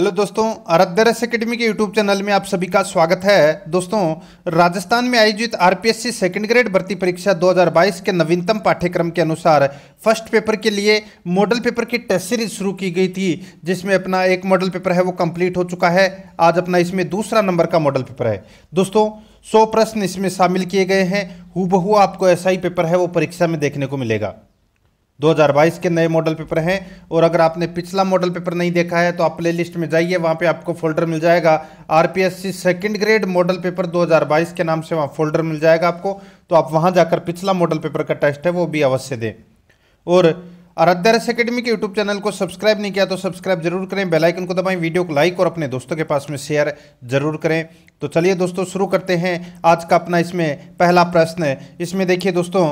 hello दोस्तों अरबदरस academy के यूट्यूब चैनल में आप सभी का स्वागत है दोस्तों राजस्थान में आयोजित आरपीएससी सेकंड ग्रेड भर्ती परीक्षा 2022 के नवीनतम पाठ्यक्रम के अनुसार फर्स्ट पेपर के लिए मॉडल पेपर की टेस्ट सीरीज शुरू की गई थी जिसमें अपना एक मॉडल पेपर है वो कंप्लीट हो चुका है आज अपना इसमें दूसरा नंबर का मॉडल पेपर है दोस्तों सौ प्रश्न इसमें शामिल किए गए हैं हु आपको ऐसा ही पेपर है वो परीक्षा में देखने को मिलेगा 2022 के नए मॉडल पेपर हैं और अगर आपने पिछला मॉडल पेपर नहीं देखा है तो आप प्ले लिस्ट में जाइए वहाँ पे आपको फोल्डर मिल जाएगा RPSC second grade model paper 2022 के नाम से वहाँ फोल्डर मिल जाएगा आपको तो आप वहाँ जाकर पिछला मॉडल पेपर का टेस्ट है वो भी अवश्य दें और आराध्या रस अकेडमी के यूट्यूब चैनल को सब्सक्राइब नहीं किया तो सब्सक्राइब जरूर करें बेलाइकन को दबाएं वीडियो को लाइक और अपने दोस्तों के पास में शेयर जरूर करें तो चलिए दोस्तों शुरू करते हैं आज का अपना इसमें पहला प्रश्न इसमें देखिए दोस्तों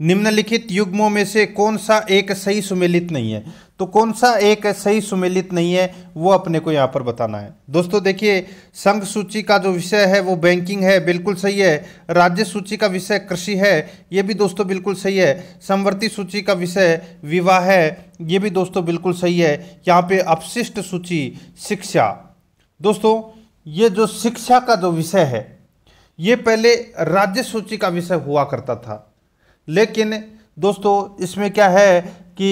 निम्नलिखित युग्मों में से कौन सा एक सही सुमेलित नहीं है तो कौन सा एक सही सुमेलित नहीं है वो अपने को यहाँ पर बताना है दोस्तों देखिए संघ सूची का जो विषय है वो बैंकिंग है बिल्कुल सही है राज्य सूची का विषय कृषि है ये भी दोस्तों बिल्कुल सही है संवर्ती सूची का विषय विवाह है ये भी दोस्तों बिल्कुल सही है यहाँ पे अपशिष्ट सूची शिक्षा दोस्तों ये जो शिक्षा का जो विषय है ये पहले राज्य सूची का विषय हुआ करता था लेकिन दोस्तों इसमें क्या है कि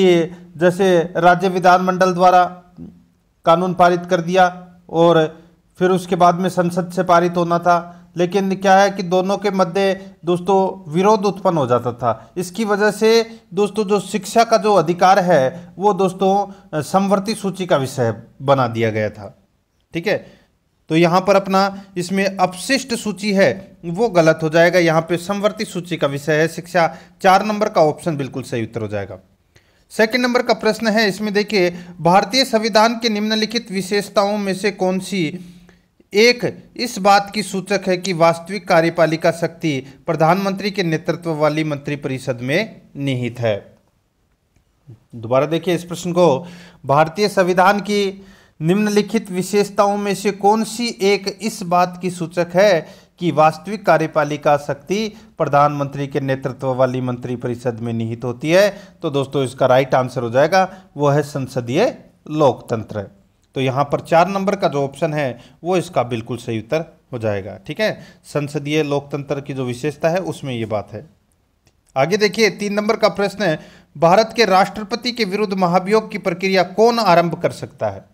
जैसे राज्य विधानमंडल द्वारा कानून पारित कर दिया और फिर उसके बाद में संसद से पारित होना था लेकिन क्या है कि दोनों के मध्य दोस्तों विरोध उत्पन्न हो जाता था इसकी वजह से दोस्तों जो शिक्षा का जो अधिकार है वो दोस्तों समवर्ती सूची का विषय बना दिया गया था ठीक है तो यहाँ पर अपना इसमें अपशिष्ट सूची है वो गलत हो जाएगा यहाँ पे समवर्ती सूची का विषय है शिक्षा चार नंबर का ऑप्शन बिल्कुल सही उत्तर हो जाएगा सेकंड नंबर का प्रश्न है इसमें देखिए भारतीय संविधान के निम्नलिखित विशेषताओं में से कौन सी एक इस बात की सूचक है कि वास्तविक कार्यपालिका शक्ति प्रधानमंत्री के नेतृत्व वाली मंत्रिपरिषद में निहित है दोबारा देखिए इस प्रश्न को भारतीय संविधान की निम्नलिखित विशेषताओं में से कौन सी एक इस बात की सूचक है कि वास्तविक कार्यपालिका शक्ति प्रधानमंत्री के नेतृत्व वाली मंत्रिपरिषद में निहित होती है तो दोस्तों इसका राइट आंसर हो जाएगा वो है संसदीय लोकतंत्र तो यहाँ पर चार नंबर का जो ऑप्शन है वो इसका बिल्कुल सही उत्तर हो जाएगा ठीक है संसदीय लोकतंत्र की जो विशेषता है उसमें ये बात है आगे देखिए तीन नंबर का प्रश्न है भारत के राष्ट्रपति के विरुद्ध महाभियोग की प्रक्रिया कौन आरंभ कर सकता है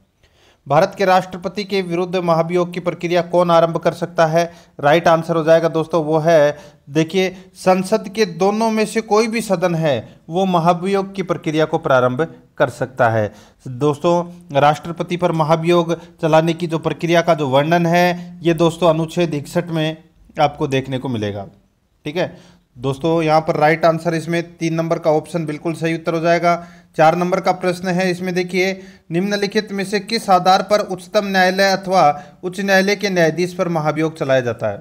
भारत के राष्ट्रपति के विरुद्ध महाभियोग की प्रक्रिया कौन आरंभ कर सकता है राइट आंसर हो जाएगा दोस्तों वो है देखिए संसद के दोनों में से कोई भी सदन है वो महाभियोग की प्रक्रिया को प्रारंभ कर सकता है दोस्तों राष्ट्रपति पर महाभियोग चलाने की जो प्रक्रिया का जो वर्णन है ये दोस्तों अनुच्छेद इकसठ में आपको देखने को मिलेगा ठीक है दोस्तों यहाँ पर राइट आंसर इसमें तीन नंबर का ऑप्शन बिल्कुल सही उत्तर हो जाएगा चार नंबर का प्रश्न है इसमें देखिए निम्नलिखित में से किस आधार पर उच्चतम न्यायालय अथवा उच्च न्यायालय के न्यायाधीश पर महाभियोग चलाया जाता है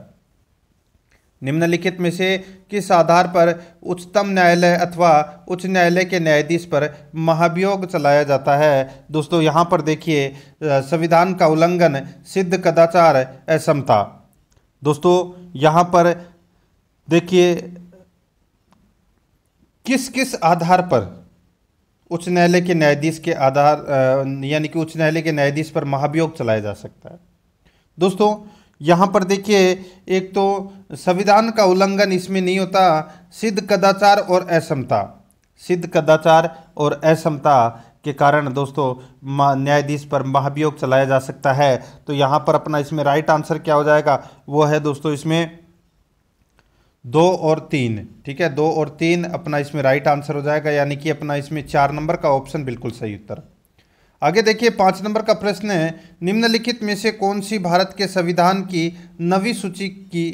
निम्नलिखित में से किस आधार पर उच्चतम न्यायालय अथवा उच्च न्यायालय के न्यायाधीश पर महाभियोग चलाया जाता है दोस्तों यहाँ पर देखिए संविधान का उल्लंघन सिद्ध कदाचार असमता दोस्तों यहाँ पर देखिए किस किस आधार पर उच्च न्यायालय के न्यायाधीश के आधार यानी कि उच्च न्यायालय के न्यायाधीश पर महाभियोग चलाया जा सकता है दोस्तों यहाँ पर देखिए एक तो संविधान का उल्लंघन इसमें नहीं होता सिद्ध कदाचार और असमता सिद्ध कदाचार और असमता के कारण दोस्तों न्यायाधीश पर महाभियोग चलाया जा सकता है तो यहाँ पर अपना इसमें राइट आंसर क्या हो जाएगा वो है दोस्तों इसमें दो और तीन ठीक है दो और तीन अपना इसमें राइट आंसर हो जाएगा यानी कि अपना इसमें चार नंबर का ऑप्शन बिल्कुल सही उत्तर आगे देखिए पाँच नंबर का प्रश्न है निम्नलिखित में से कौन सी भारत के संविधान की नवी सूची की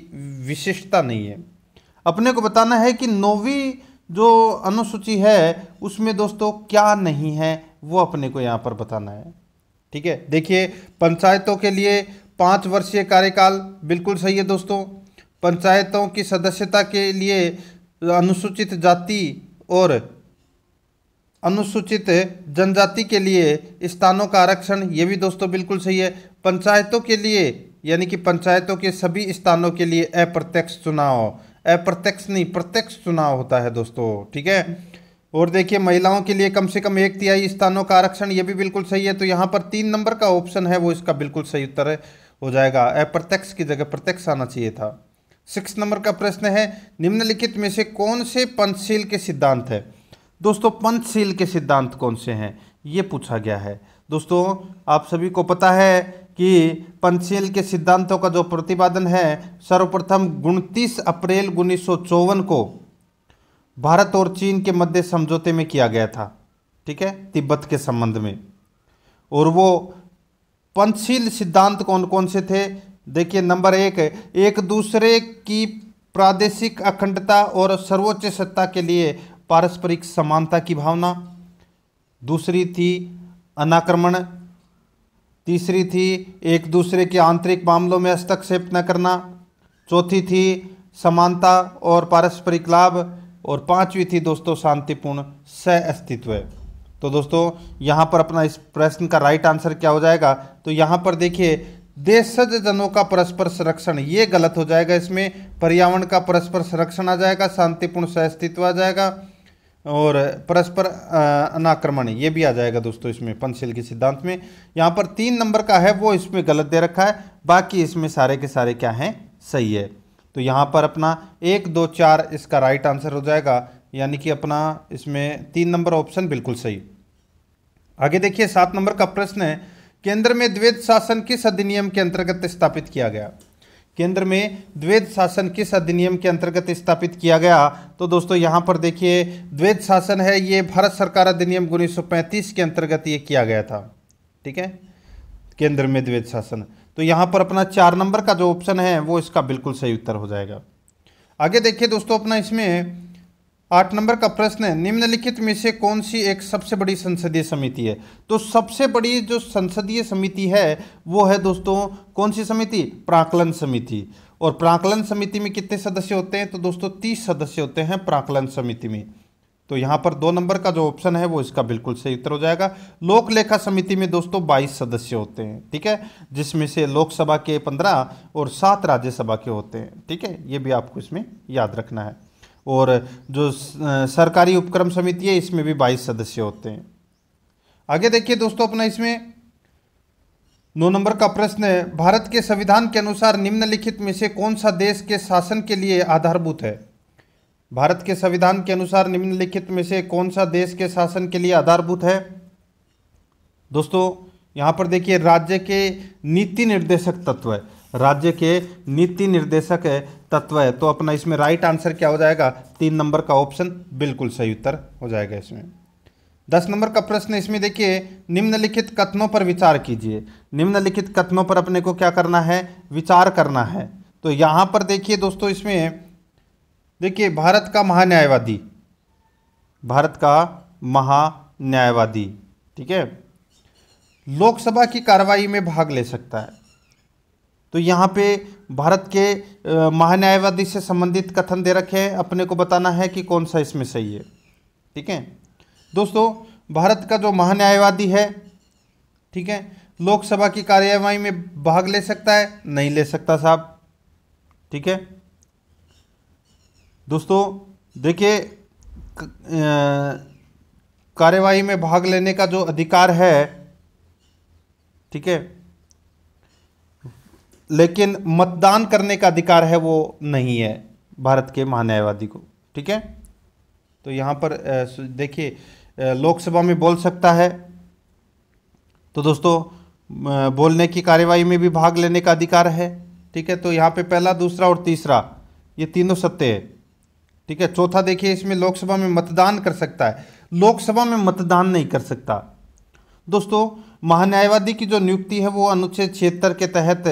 विशिष्टता नहीं है अपने को बताना है कि नौवीं जो अनुसूची है उसमें दोस्तों क्या नहीं है वो अपने को यहाँ पर बताना है ठीक है देखिए पंचायतों के लिए पाँच वर्षीय कार्यकाल बिल्कुल सही है दोस्तों पंचायतों की सदस्यता के लिए अनुसूचित जाति और अनुसूचित जनजाति के लिए स्थानों का आरक्षण ये भी दोस्तों बिल्कुल सही है पंचायतों के लिए यानी कि पंचायतों के सभी स्थानों के लिए अप्रत्यक्ष चुनाव अप्रत्यक्ष नहीं प्रत्यक्ष चुनाव होता है दोस्तों ठीक है और देखिए महिलाओं के लिए कम से कम एक तिहाई स्थानों का आरक्षण ये भी बिल्कुल सही है तो यहाँ पर तीन नंबर का ऑप्शन है वो इसका बिल्कुल सही उत्तर हो जाएगा अप्रत्यक्ष की जगह प्रत्यक्ष आना चाहिए था सिक्स नंबर का प्रश्न है निम्नलिखित में से कौन से पंचशील के सिद्धांत है दोस्तों पंचशील के सिद्धांत कौन से हैं ये पूछा गया है दोस्तों आप सभी को पता है कि पंचशील के सिद्धांतों का जो प्रतिपादन है सर्वप्रथम उनतीस अप्रैल उन्नीस को भारत और चीन के मध्य समझौते में किया गया था ठीक है तिब्बत के संबंध में और वो पंचशील सिद्धांत कौन कौन से थे देखिए नंबर एक एक दूसरे की प्रादेशिक अखंडता और सर्वोच्च सत्ता के लिए पारस्परिक समानता की भावना दूसरी थी अनाक्रमण तीसरी थी एक दूसरे के आंतरिक मामलों में हस्तक्षेप न करना चौथी थी समानता और पारस्परिक लाभ और पांचवी थी दोस्तों शांतिपूर्ण सह अस्तित्व तो दोस्तों यहाँ पर अपना इस प्रश्न का राइट आंसर क्या हो जाएगा तो यहाँ पर देखिए देशज जनों का परस्पर संरक्षण ये गलत हो जाएगा इसमें पर्यावरण का परस्पर संरक्षण आ जाएगा शांतिपूर्ण सह अस्तित्व आ जाएगा और परस्पर अनाक्रमण ये भी आ जाएगा दोस्तों इसमें पंचशील के सिद्धांत में यहाँ पर तीन नंबर का है वो इसमें गलत दे रखा है बाकी इसमें सारे के सारे क्या हैं सही है तो यहाँ पर अपना एक दो चार इसका राइट आंसर हो जाएगा यानी कि अपना इसमें तीन नंबर ऑप्शन बिल्कुल सही आगे देखिए सात नंबर का प्रश्न है केंद्र में द्वैध शासन किस अधिनियम के अंतर्गत स्थापित किया गया केंद्र में द्वैध शासन किस अधिनियम के अंतर्गत स्थापित किया गया तो दोस्तों यहाँ पर देखिए द्वैध शासन है ये भारत सरकार अधिनियम उन्नीस के अंतर्गत ये किया गया था ठीक है केंद्र में द्वैध शासन तो यहाँ पर अपना चार नंबर का जो ऑप्शन है वो इसका बिल्कुल सही उत्तर हो जाएगा आगे देखिए दोस्तों अपना इसमें आठ नंबर का प्रश्न है निम्नलिखित में से कौन सी एक सबसे बड़ी संसदीय समिति है तो सबसे बड़ी जो संसदीय समिति है वो है दोस्तों कौन सी समिति प्राकलन समिति और प्राकलन समिति में कितने सदस्य होते हैं तो दोस्तों तीस सदस्य होते हैं प्राकलन समिति में तो यहाँ पर दो नंबर का जो ऑप्शन है वो इसका बिल्कुल सही उत्तर हो जाएगा लोक लेखा समिति में दोस्तों बाईस सदस्य होते हैं ठीक है जिसमें से लोकसभा के पंद्रह और सात राज्यसभा के होते हैं ठीक है ये भी आपको इसमें याद रखना है और जो सरकारी उपक्रम समिति है इसमें भी बाईस सदस्य होते हैं आगे देखिए दोस्तों अपना इसमें नौ नंबर का प्रश्न है भारत के संविधान के अनुसार निम्नलिखित में से कौन सा देश के शासन के लिए आधारभूत है भारत के संविधान के अनुसार निम्नलिखित में से कौन सा देश के शासन के लिए आधारभूत है दोस्तों यहाँ पर देखिए राज्य के नीति निर्देशक तत्व है राज्य के नीति निर्देशक है तत्व है तो अपना इसमें राइट आंसर क्या हो जाएगा तीन नंबर का ऑप्शन बिल्कुल सही उत्तर हो जाएगा इसमें दस नंबर का प्रश्न इसमें देखिए निम्नलिखित कथनों पर विचार कीजिए निम्नलिखित कथनों पर अपने को क्या करना है विचार करना है तो यहाँ पर देखिए दोस्तों इसमें देखिए भारत का महान्यायवादी भारत का महान्यायवादी ठीक है लोकसभा की कार्रवाई में भाग ले सकता है तो यहाँ पे भारत के महान्यायवादी से संबंधित कथन दे रखे हैं अपने को बताना है कि कौन सा इसमें सही है ठीक है दोस्तों भारत का जो महान्यायवादी है ठीक है लोकसभा की कार्यवाही में भाग ले सकता है नहीं ले सकता साहब ठीक है दोस्तों देखिए कार्यवाही में भाग लेने का जो अधिकार है ठीक है लेकिन मतदान करने का अधिकार है वो नहीं है भारत के महान्यायवादी को ठीक है तो यहाँ पर देखिए लोकसभा में बोल सकता है तो दोस्तों बोलने की कार्यवाही में भी भाग लेने का अधिकार है ठीक है तो यहाँ पे पहला दूसरा और तीसरा ये तीनों सत्य है ठीक है चौथा देखिए इसमें लोकसभा में मतदान कर सकता है लोकसभा में मतदान नहीं कर सकता दोस्तों महान्यायवादी की जो नियुक्ति है वो अनुच्छेद छिहत्तर के तहत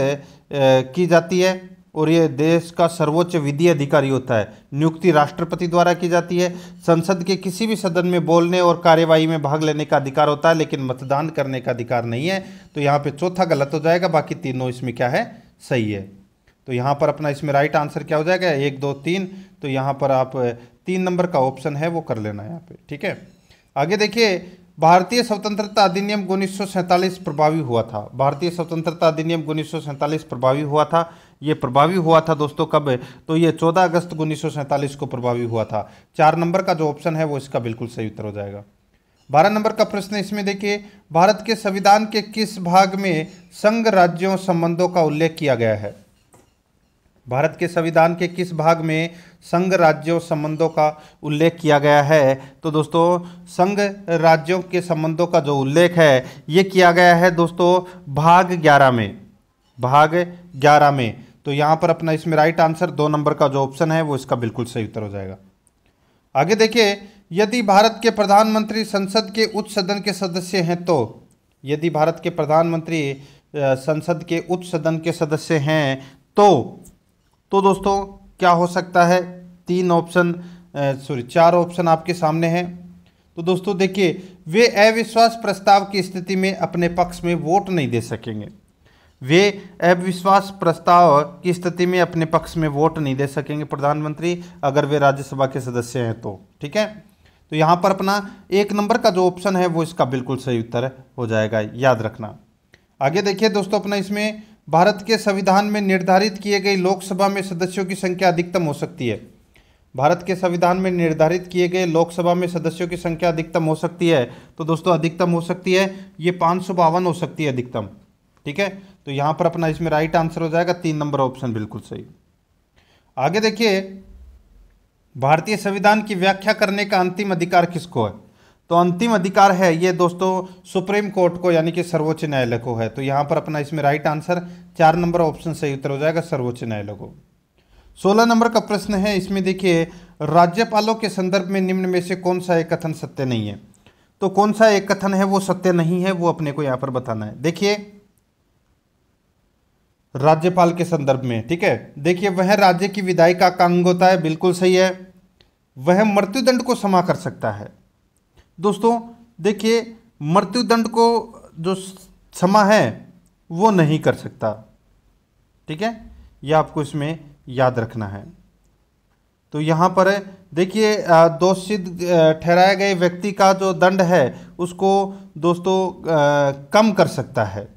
की जाती है और ये देश का सर्वोच्च विधि अधिकारी होता है नियुक्ति राष्ट्रपति द्वारा की जाती है संसद के किसी भी सदन में बोलने और कार्यवाही में भाग लेने का अधिकार होता है लेकिन मतदान करने का अधिकार नहीं है तो यहाँ पे चौथा गलत हो जाएगा बाकी तीनों इसमें क्या है सही है तो यहाँ पर अपना इसमें राइट आंसर क्या हो जाएगा एक दो तीन तो यहाँ पर आप तीन नंबर का ऑप्शन है वो कर लेना यहाँ पे ठीक है आगे देखिए भारतीय स्वतंत्रता अधिनियम उन्नीस प्रभावी हुआ था भारतीय स्वतंत्रता अधिनियम उन्नीस प्रभावी हुआ था ये प्रभावी हुआ था दोस्तों कब तो ये 14 अगस्त उन्नीस को प्रभावी हुआ था चार नंबर का जो ऑप्शन है वो इसका बिल्कुल सही उत्तर हो जाएगा बारह नंबर का प्रश्न इसमें देखिए भारत के संविधान के किस भाग में संघ राज्यों संबंधों का उल्लेख किया गया है भारत के संविधान के किस भाग में संघ राज्यों संबंधों का उल्लेख किया गया है तो दोस्तों संघ राज्यों के संबंधों का जो उल्लेख है ये किया गया है दोस्तों भाग ग्यारह में भाग ग्यारह में तो यहाँ पर अपना इसमें राइट आंसर दो नंबर का जो ऑप्शन है वो इसका बिल्कुल सही उत्तर हो जाएगा आगे देखिए यदि भारत के प्रधानमंत्री संसद के उच्च सदन के सदस्य हैं तो यदि भारत के प्रधानमंत्री संसद के उच्च सदन के सदस्य हैं तो तो दोस्तों क्या हो सकता है तीन ऑप्शन सॉरी चार ऑप्शन आपके सामने हैं तो दोस्तों देखिए वे अविश्वास प्रस्ताव की स्थिति में अपने पक्ष में वोट नहीं दे सकेंगे वे अविश्वास प्रस्ताव की स्थिति में अपने पक्ष में वोट नहीं दे सकेंगे प्रधानमंत्री अगर वे राज्यसभा के सदस्य हैं तो ठीक है तो यहाँ पर अपना एक नंबर का जो ऑप्शन है वो इसका बिल्कुल सही उत्तर हो जाएगा याद रखना आगे देखिए दोस्तों अपना इसमें भारत के संविधान में निर्धारित किए गए लोकसभा में सदस्यों की संख्या अधिकतम हो सकती है भारत के संविधान में निर्धारित किए गए लोकसभा में सदस्यों की संख्या अधिकतम हो सकती है तो दोस्तों अधिकतम हो सकती है ये पाँच हो सकती है अधिकतम ठीक है तो यहाँ पर अपना इसमें राइट आंसर हो जाएगा तीन नंबर ऑप्शन बिल्कुल सही आगे देखिए भारतीय संविधान की व्याख्या करने का अंतिम अधिकार किसको है तो अंतिम अधिकार है ये दोस्तों सुप्रीम कोर्ट को यानी कि सर्वोच्च न्यायालय को है तो यहाँ पर अपना इसमें राइट आंसर चार नंबर ऑप्शन सही उत्तर हो जाएगा सर्वोच्च न्यायालय को सोलह नंबर का प्रश्न है इसमें देखिए राज्यपालों के संदर्भ में निम्न में से कौन सा एक कथन सत्य नहीं है तो कौन सा एक कथन है वो सत्य नहीं है वो अपने को यहाँ पर बताना है देखिए राज्यपाल के संदर्भ में ठीक है देखिए वह राज्य की विदाई का अंग होता है बिल्कुल सही है वह मृत्युदंड को समा कर सकता है दोस्तों देखिए मृत्युदंड को जो क्षमा है वो नहीं कर सकता ठीक है यह आपको इसमें याद रखना है तो यहाँ पर देखिए दोषी ठहराए गए व्यक्ति का जो दंड है उसको दोस्तों कम कर सकता है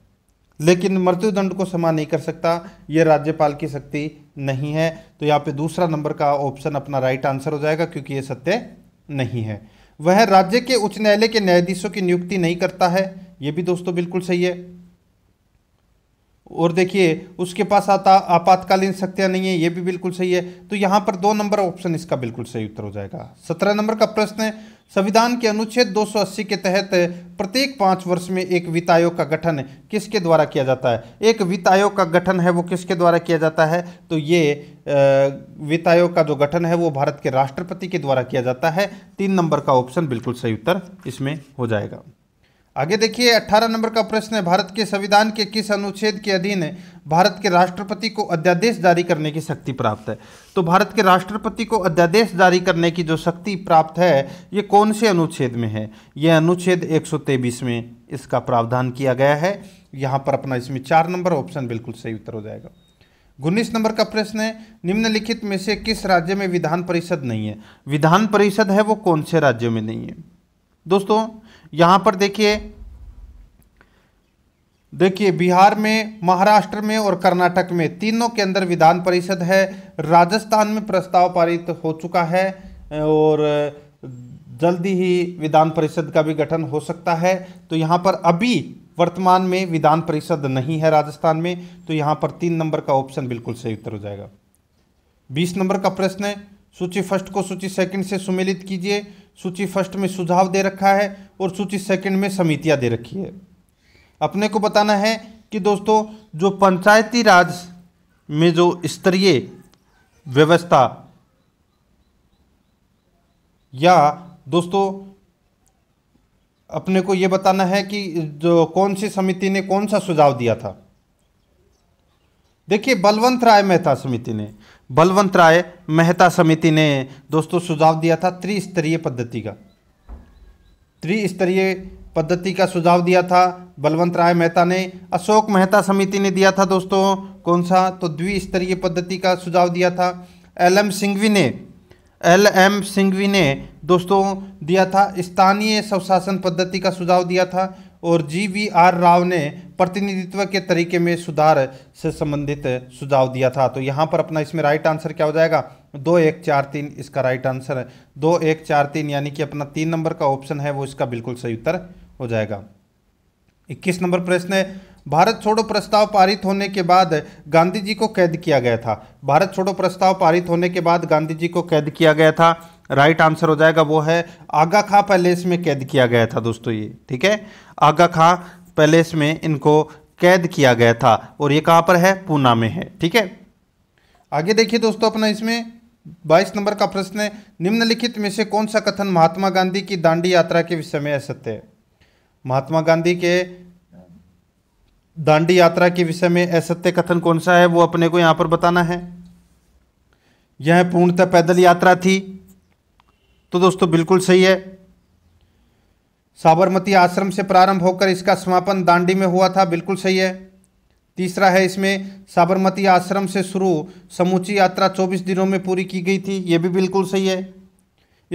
लेकिन मृत्युदंड को समा नहीं कर सकता ये राज्यपाल की शक्ति नहीं है तो यहाँ पे दूसरा नंबर का ऑप्शन अपना राइट आंसर हो जाएगा क्योंकि ये सत्य नहीं है वह राज्य के उच्च न्यायालय के न्यायाधीशों की नियुक्ति नहीं करता है ये भी दोस्तों बिल्कुल सही है और देखिए उसके पास आता आपातकालीन शक्तियाँ नहीं है ये भी बिल्कुल सही है तो यहाँ पर दो नंबर ऑप्शन इसका बिल्कुल सही उत्तर हो जाएगा सत्रह नंबर का प्रश्न है संविधान के अनुच्छेद 280 के तहत प्रत्येक पाँच वर्ष में एक वित्त आयोग का गठन किसके द्वारा किया जाता है एक वित्त आयोग का गठन है वो किसके द्वारा किया जाता है तो ये वित्त आयोग का जो गठन है वो भारत के राष्ट्रपति के द्वारा किया जाता है तीन नंबर का ऑप्शन बिल्कुल सही उत्तर इसमें हो जाएगा आगे देखिए 18 नंबर का प्रश्न है भारत के संविधान के किस अनुच्छेद के अधीन है भारत के राष्ट्रपति को अध्यादेश जारी करने की शक्ति प्राप्त है तो भारत के राष्ट्रपति को अध्यादेश जारी करने की जो शक्ति प्राप्त है ये कौन से अनुच्छेद में है यह अनुच्छेद एक में इसका प्रावधान किया गया है यहाँ पर अपना इसमें चार नंबर ऑप्शन बिल्कुल सही उत्तर हो जाएगा उन्नीस नंबर का प्रश्न है निम्नलिखित में से किस राज्य में विधान परिषद नहीं है विधान परिषद है वो कौन से राज्य में नहीं है दोस्तों यहाँ पर देखिए देखिए बिहार में महाराष्ट्र में और कर्नाटक में तीनों के अंदर विधान परिषद है राजस्थान में प्रस्ताव पारित हो चुका है और जल्दी ही विधान परिषद का भी गठन हो सकता है तो यहाँ पर अभी वर्तमान में विधान परिषद नहीं है राजस्थान में तो यहाँ पर तीन नंबर का ऑप्शन बिल्कुल सही उत्तर हो जाएगा बीस नंबर का प्रश्न है सूची फर्स्ट को सूची सेकंड से सुमेलित कीजिए सूची फर्स्ट में सुझाव दे रखा है और सूची सेकंड में समितियाँ दे रखी है अपने को बताना है कि दोस्तों जो पंचायती राज में जो स्तरीय व्यवस्था या दोस्तों अपने को ये बताना है कि जो कौन सी समिति ने कौन सा सुझाव दिया था देखिए बलवंत राय मेहता समिति ने बलवंत राय मेहता समिति ने दोस्तों सुझाव दिया था त्रिस्तरीय पद्धति का त्रिस्तरीय पद्धति का सुझाव दिया था बलवंत राय मेहता ने अशोक मेहता समिति ने दिया था दोस्तों कौन सा तो द्विस्तरीय पद्धति का सुझाव दिया था एल एम सिंघवी ने एल एम सिंघवी ने दोस्तों दिया था स्थानीय स्वशासन पद्धति का सुझाव दिया था और जी वी आर राव ने प्रतिनिधित्व के तरीके में सुधार से संबंधित सुझाव दिया था तो यहाँ पर अपना इसमें राइट आंसर क्या हो जाएगा दो एक चार तीन इसका राइट आंसर है दो एक चार तीन यानी कि अपना तीन नंबर का ऑप्शन है वो इसका बिल्कुल सही उत्तर हो जाएगा इक्कीस नंबर प्रश्न है भारत छोड़ो प्रस्ताव पारित होने के बाद गांधी जी को कैद किया गया था भारत छोड़ो प्रस्ताव पारित होने के बाद गांधी जी को कैद किया गया था राइट आंसर हो जाएगा वो है आगा खां पैलेस में कैद किया गया था दोस्तों ये ठीक है आगा खां पैलेस में इनको कैद किया गया था और ये कहाँ पर है पूना में है ठीक है आगे देखिए दोस्तों अपना इसमें बाईस नंबर का प्रश्न है निम्नलिखित में से कौन सा कथन महात्मा गांधी की दांडी यात्रा के विषय में असत्य है महात्मा गांधी के दांडी यात्रा के विषय में असत्य कथन कौन सा है वो अपने को यहां पर बताना है यह पूर्णतः पैदल यात्रा थी तो दोस्तों बिल्कुल सही है साबरमती आश्रम से प्रारंभ होकर इसका समापन दांडी में हुआ था बिल्कुल सही है तीसरा है इसमें साबरमती आश्रम से शुरू समूची यात्रा 24 दिनों में पूरी की गई थी ये भी बिल्कुल सही है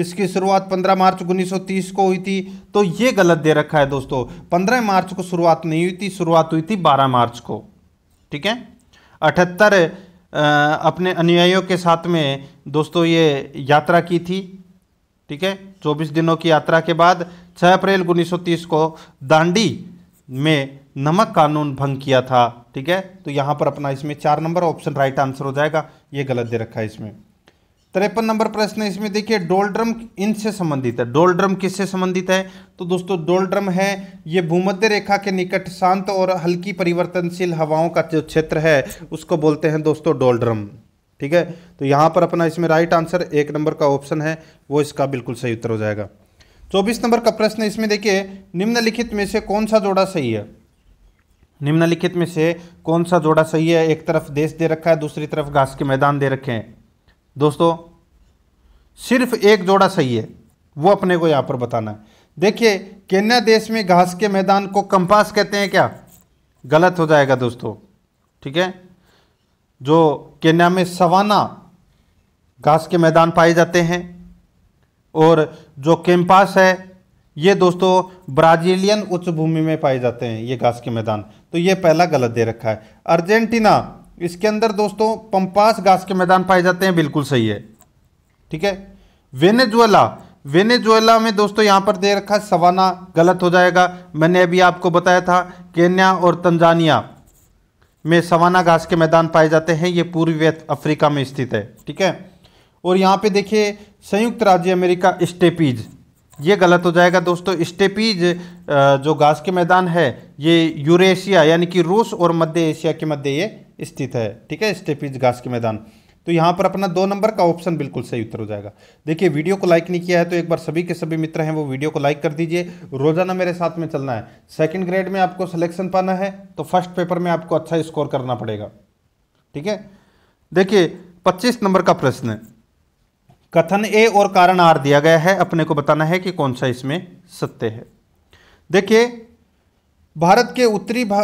इसकी शुरुआत 15 मार्च 1930 को हुई थी तो ये गलत दे रखा है दोस्तों 15 मार्च को शुरुआत नहीं हुई थी शुरुआत हुई थी 12 मार्च को ठीक है अठहत्तर अपने अनुयायियों के साथ में दोस्तों ये यात्रा की थी ठीक है 24 दिनों की यात्रा के बाद 6 अप्रैल 1930 को दांडी में नमक कानून भंग किया था ठीक है तो यहां पर अपना इसमें चार नंबर ऑप्शन राइट आंसर हो जाएगा ये गलत दे रखा है इसमें तिरपन नंबर प्रश्न इसमें देखिए डोलड्रम इनसे संबंधित है डोलड्रम किससे संबंधित है तो दोस्तों डोलड्रम है ये भूमध्य रेखा के निकट शांत और हल्की परिवर्तनशील हवाओं का जो क्षेत्र है उसको बोलते हैं दोस्तों डोलड्रम ठीक है तो यहाँ पर अपना इसमें राइट आंसर एक नंबर का ऑप्शन है वो इसका बिल्कुल सही उत्तर हो जाएगा चौबीस नंबर का प्रश्न इसमें देखिए निम्नलिखित में से कौन सा जोड़ा सही है निम्नलिखित में से कौन सा जोड़ा सही है एक तरफ देश दे रखा है दूसरी तरफ घास के मैदान दे रखे हैं दोस्तों सिर्फ एक जोड़ा सही है वो अपने को यहाँ पर बताना है देखिए केन्या देश में घास के मैदान को कंपास कहते हैं क्या गलत हो जाएगा दोस्तों ठीक है जो केन्या में सवाना घास के मैदान पाए जाते हैं और जो कैंपास है ये दोस्तों ब्राज़ीलियन उच्च भूमि में पाए जाते हैं ये घास के मैदान तो ये पहला गलत दे रखा है अर्जेंटीना इसके अंदर दोस्तों पंपास घास के मैदान पाए जाते हैं बिल्कुल सही है ठीक है वेनेजुएला वेनेजुएला में दोस्तों यहाँ पर दे रखा है सवाना गलत हो जाएगा मैंने अभी आपको बताया था केन्या और तंजानिया में सवाना घास के मैदान पाए जाते हैं ये पूर्वी अफ्रीका में स्थित है ठीक है और यहाँ पे देखिए संयुक्त राज्य अमेरिका स्टेपीज ये गलत हो जाएगा दोस्तों स्टेपीज जो घास के मैदान है ये यूरेशिया यानी कि रूस और मध्य एशिया के मध्य ये स्थित है ठीक है स्टेपीज घास के मैदान तो यहाँ पर अपना दो नंबर का ऑप्शन बिल्कुल सही उत्तर हो जाएगा देखिए वीडियो को लाइक नहीं किया है तो एक बार सभी के सभी मित्र हैं वो वीडियो को लाइक कर दीजिए रोजाना मेरे साथ में चलना है सेकंड ग्रेड में आपको सिलेक्शन पाना है तो फर्स्ट पेपर में आपको अच्छा स्कोर करना पड़ेगा ठीक है देखिए पच्चीस नंबर का प्रश्न कथन ए और कारण आर दिया गया है अपने को बताना है कि कौन सा इसमें सत्य है देखिए भारत के उत्तरी भा,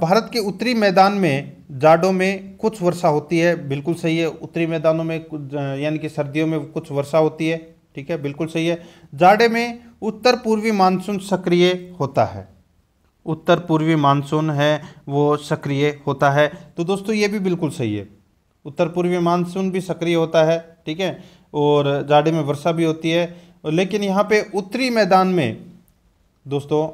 भारत के उत्तरी मैदान में जाडों में कुछ वर्षा होती है बिल्कुल सही है उत्तरी मैदानों में यानी कि सर्दियों में कुछ वर्षा होती है ठीक है बिल्कुल सही है जाड़े में उत्तर पूर्वी मानसून सक्रिय होता है उत्तर पूर्वी मानसून है वो सक्रिय होता है तो दोस्तों ये भी बिल्कुल सही है उत्तर पूर्वी मानसून भी सक्रिय होता है ठीक है और जाड़े में वर्षा भी होती है लेकिन यहाँ पे उत्तरी मैदान में दोस्तों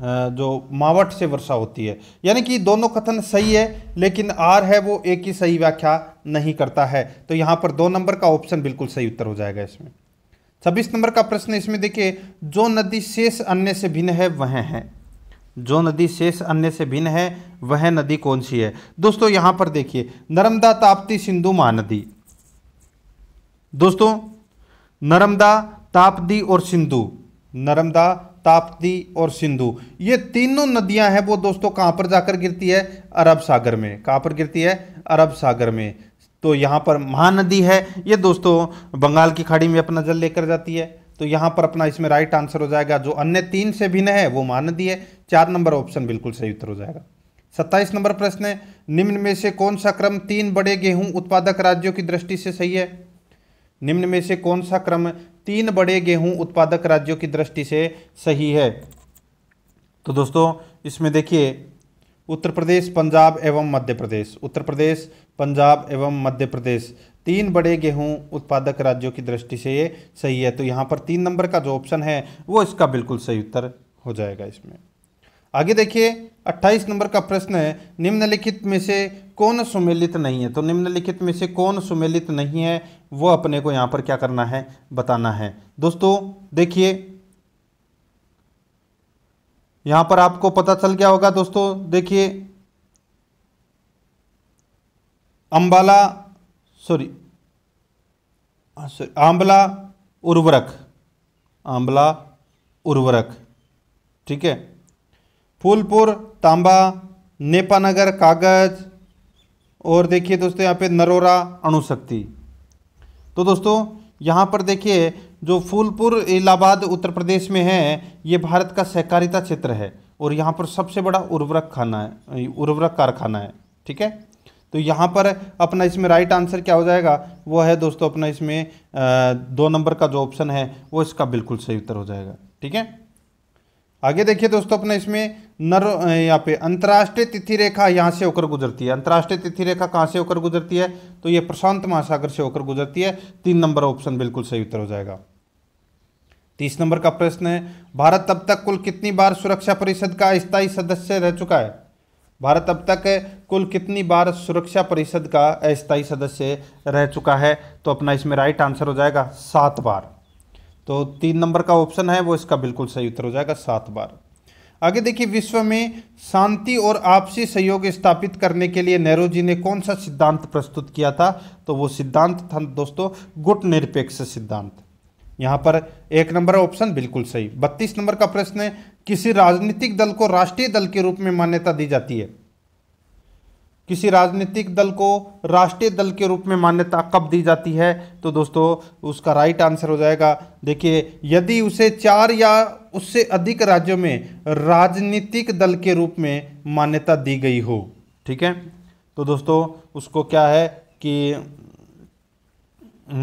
जो मावट से वर्षा होती है यानी कि दोनों कथन सही है लेकिन आर है वो एक ही सही व्याख्या नहीं करता है तो यहाँ पर दो नंबर का ऑप्शन बिल्कुल सही उत्तर हो जाएगा इसमें छब्बीस नंबर का प्रश्न इसमें देखिए जो नदी शेष अन्य से भिन्न है वह है जो नदी शेष अन्य से भिन्न है वह नदी कौन सी है दोस्तों यहां पर देखिए नर्मदा ताप्ती सिंधु महानदी दोस्तों नर्मदा ताप्ती और सिंधु नर्मदा ताप्ती और सिंधु ये तीनों नदियां हैं वो दोस्तों कहां पर जाकर गिरती है अरब सागर में कहां पर गिरती है अरब सागर में तो यहां पर महानदी है ये दोस्तों बंगाल की खाड़ी में अपना जल लेकर जाती है तो यहां पर अपना इसमें राइट आंसर हो जाएगा जो अन्य तीन से भिन्न है वो महानदी है चार नंबर ऑप्शन बिल्कुल सही उत्तर हो जाएगा सत्ताईस नंबर प्रश्न है निम्न में से कौन सा क्रम तीन बड़े गेहूं उत्पादक राज्यों की दृष्टि से सही है निम्न में से कौन सा क्रम तीन बड़े गेहूं उत्पादक राज्यों की दृष्टि से सही है तो दोस्तों इसमें देखिए उत्तर प्रदेश पंजाब एवं मध्य प्रदेश उत्तर प्रदेश पंजाब एवं मध्य प्रदेश तीन बड़े गेहूं उत्पादक राज्यों की दृष्टि से ये सही है तो यहाँ पर तीन नंबर का जो ऑप्शन है वो इसका बिल्कुल सही उत्तर हो जाएगा इसमें आगे देखिए 28 नंबर का प्रश्न है निम्नलिखित में से कौन सुमेलित नहीं है तो निम्नलिखित में से कौन सुमेलित नहीं है वो अपने को यहाँ पर क्या करना है बताना है दोस्तों देखिए यहाँ पर आपको पता चल गया होगा दोस्तों देखिए अंबाला सॉरी हाँ, आंबला उर्वरक आंबला उर्वरक ठीक है फूलपुर तांबा नेपानगर कागज और देखिए दोस्तों यहाँ पे नरोरा अणुशक्ति तो दोस्तों यहाँ पर देखिए जो फूलपुर इलाहाबाद उत्तर प्रदेश में है ये भारत का सहकारिता क्षेत्र है और यहाँ पर सबसे बड़ा उर्वरक खाना है उर्वरक कारखाना है ठीक है तो यहाँ पर अपना इसमें राइट आंसर क्या हो जाएगा वो है दोस्तों अपना इसमें दो नंबर का जो ऑप्शन है वो इसका बिल्कुल सही उत्तर हो जाएगा ठीक है आगे देखिए दोस्तों अपना इसमें नर यहाँ पे अंतर्राष्ट्रीय तिथि रेखा यहाँ से होकर गुजरती है अंतर्राष्ट्रीय तिथि रेखा कहाँ से होकर गुजरती है तो ये प्रशांत महासागर से होकर गुजरती है तीन नंबर ऑप्शन बिल्कुल सही उत्तर हो जाएगा तीस नंबर का प्रश्न है भारत अब तक कुल कितनी बार सुरक्षा परिषद का अस्थायी सदस्य रह चुका है भारत अब तक कुल कितनी बार सुरक्षा परिषद का अस्थायी सदस्य रह चुका है तो अपना इसमें राइट आंसर हो जाएगा सात बार तो तीन नंबर का ऑप्शन है वो इसका बिल्कुल सही उत्तर हो जाएगा सात बार आगे देखिए विश्व में शांति और आपसी सहयोग स्थापित करने के लिए नेहरू जी ने कौन सा सिद्धांत प्रस्तुत किया था तो वो सिद्धांत था दोस्तों गुट निरपेक्ष सिद्धांत यहाँ पर एक नंबर ऑप्शन बिल्कुल सही बत्तीस नंबर का प्रश्न है किसी राजनीतिक दल को राष्ट्रीय दल के रूप में मान्यता दी जाती है किसी राजनीतिक दल को राष्ट्रीय दल के रूप में मान्यता कब दी जाती है तो दोस्तों उसका राइट आंसर हो जाएगा देखिए यदि उसे चार या उससे अधिक राज्यों में राजनीतिक दल के रूप में मान्यता दी गई हो ठीक है तो दोस्तों उसको क्या है कि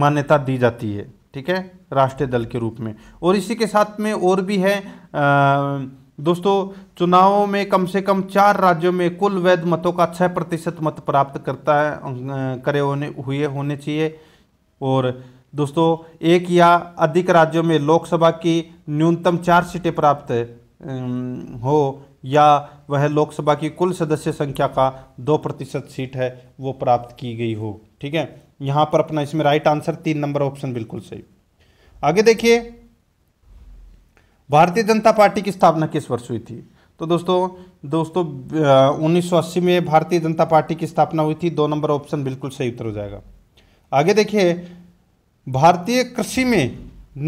मान्यता दी जाती है ठीक है राष्ट्रीय दल के रूप में और इसी के साथ में और भी है आ, दोस्तों चुनावों में कम से कम चार राज्यों में कुल वैध मतों का छः प्रतिशत मत प्राप्त करता है अं, अं, करे होने हुए होने चाहिए और दोस्तों एक या अधिक राज्यों में लोकसभा की न्यूनतम चार सीटें प्राप्त अं, हो या वह लोकसभा की कुल सदस्य संख्या का दो प्रतिशत सीट है वो प्राप्त की गई हो ठीक है यहाँ पर अपना इसमें राइट आंसर तीन नंबर ऑप्शन बिल्कुल सही आगे देखिए भारतीय जनता पार्टी की स्थापना किस वर्ष हुई थी तो दोस्तों दोस्तों उन्नीस में भारतीय जनता पार्टी की स्थापना हुई थी दो नंबर ऑप्शन बिल्कुल सही उत्तर हो जाएगा आगे देखिए भारतीय कृषि में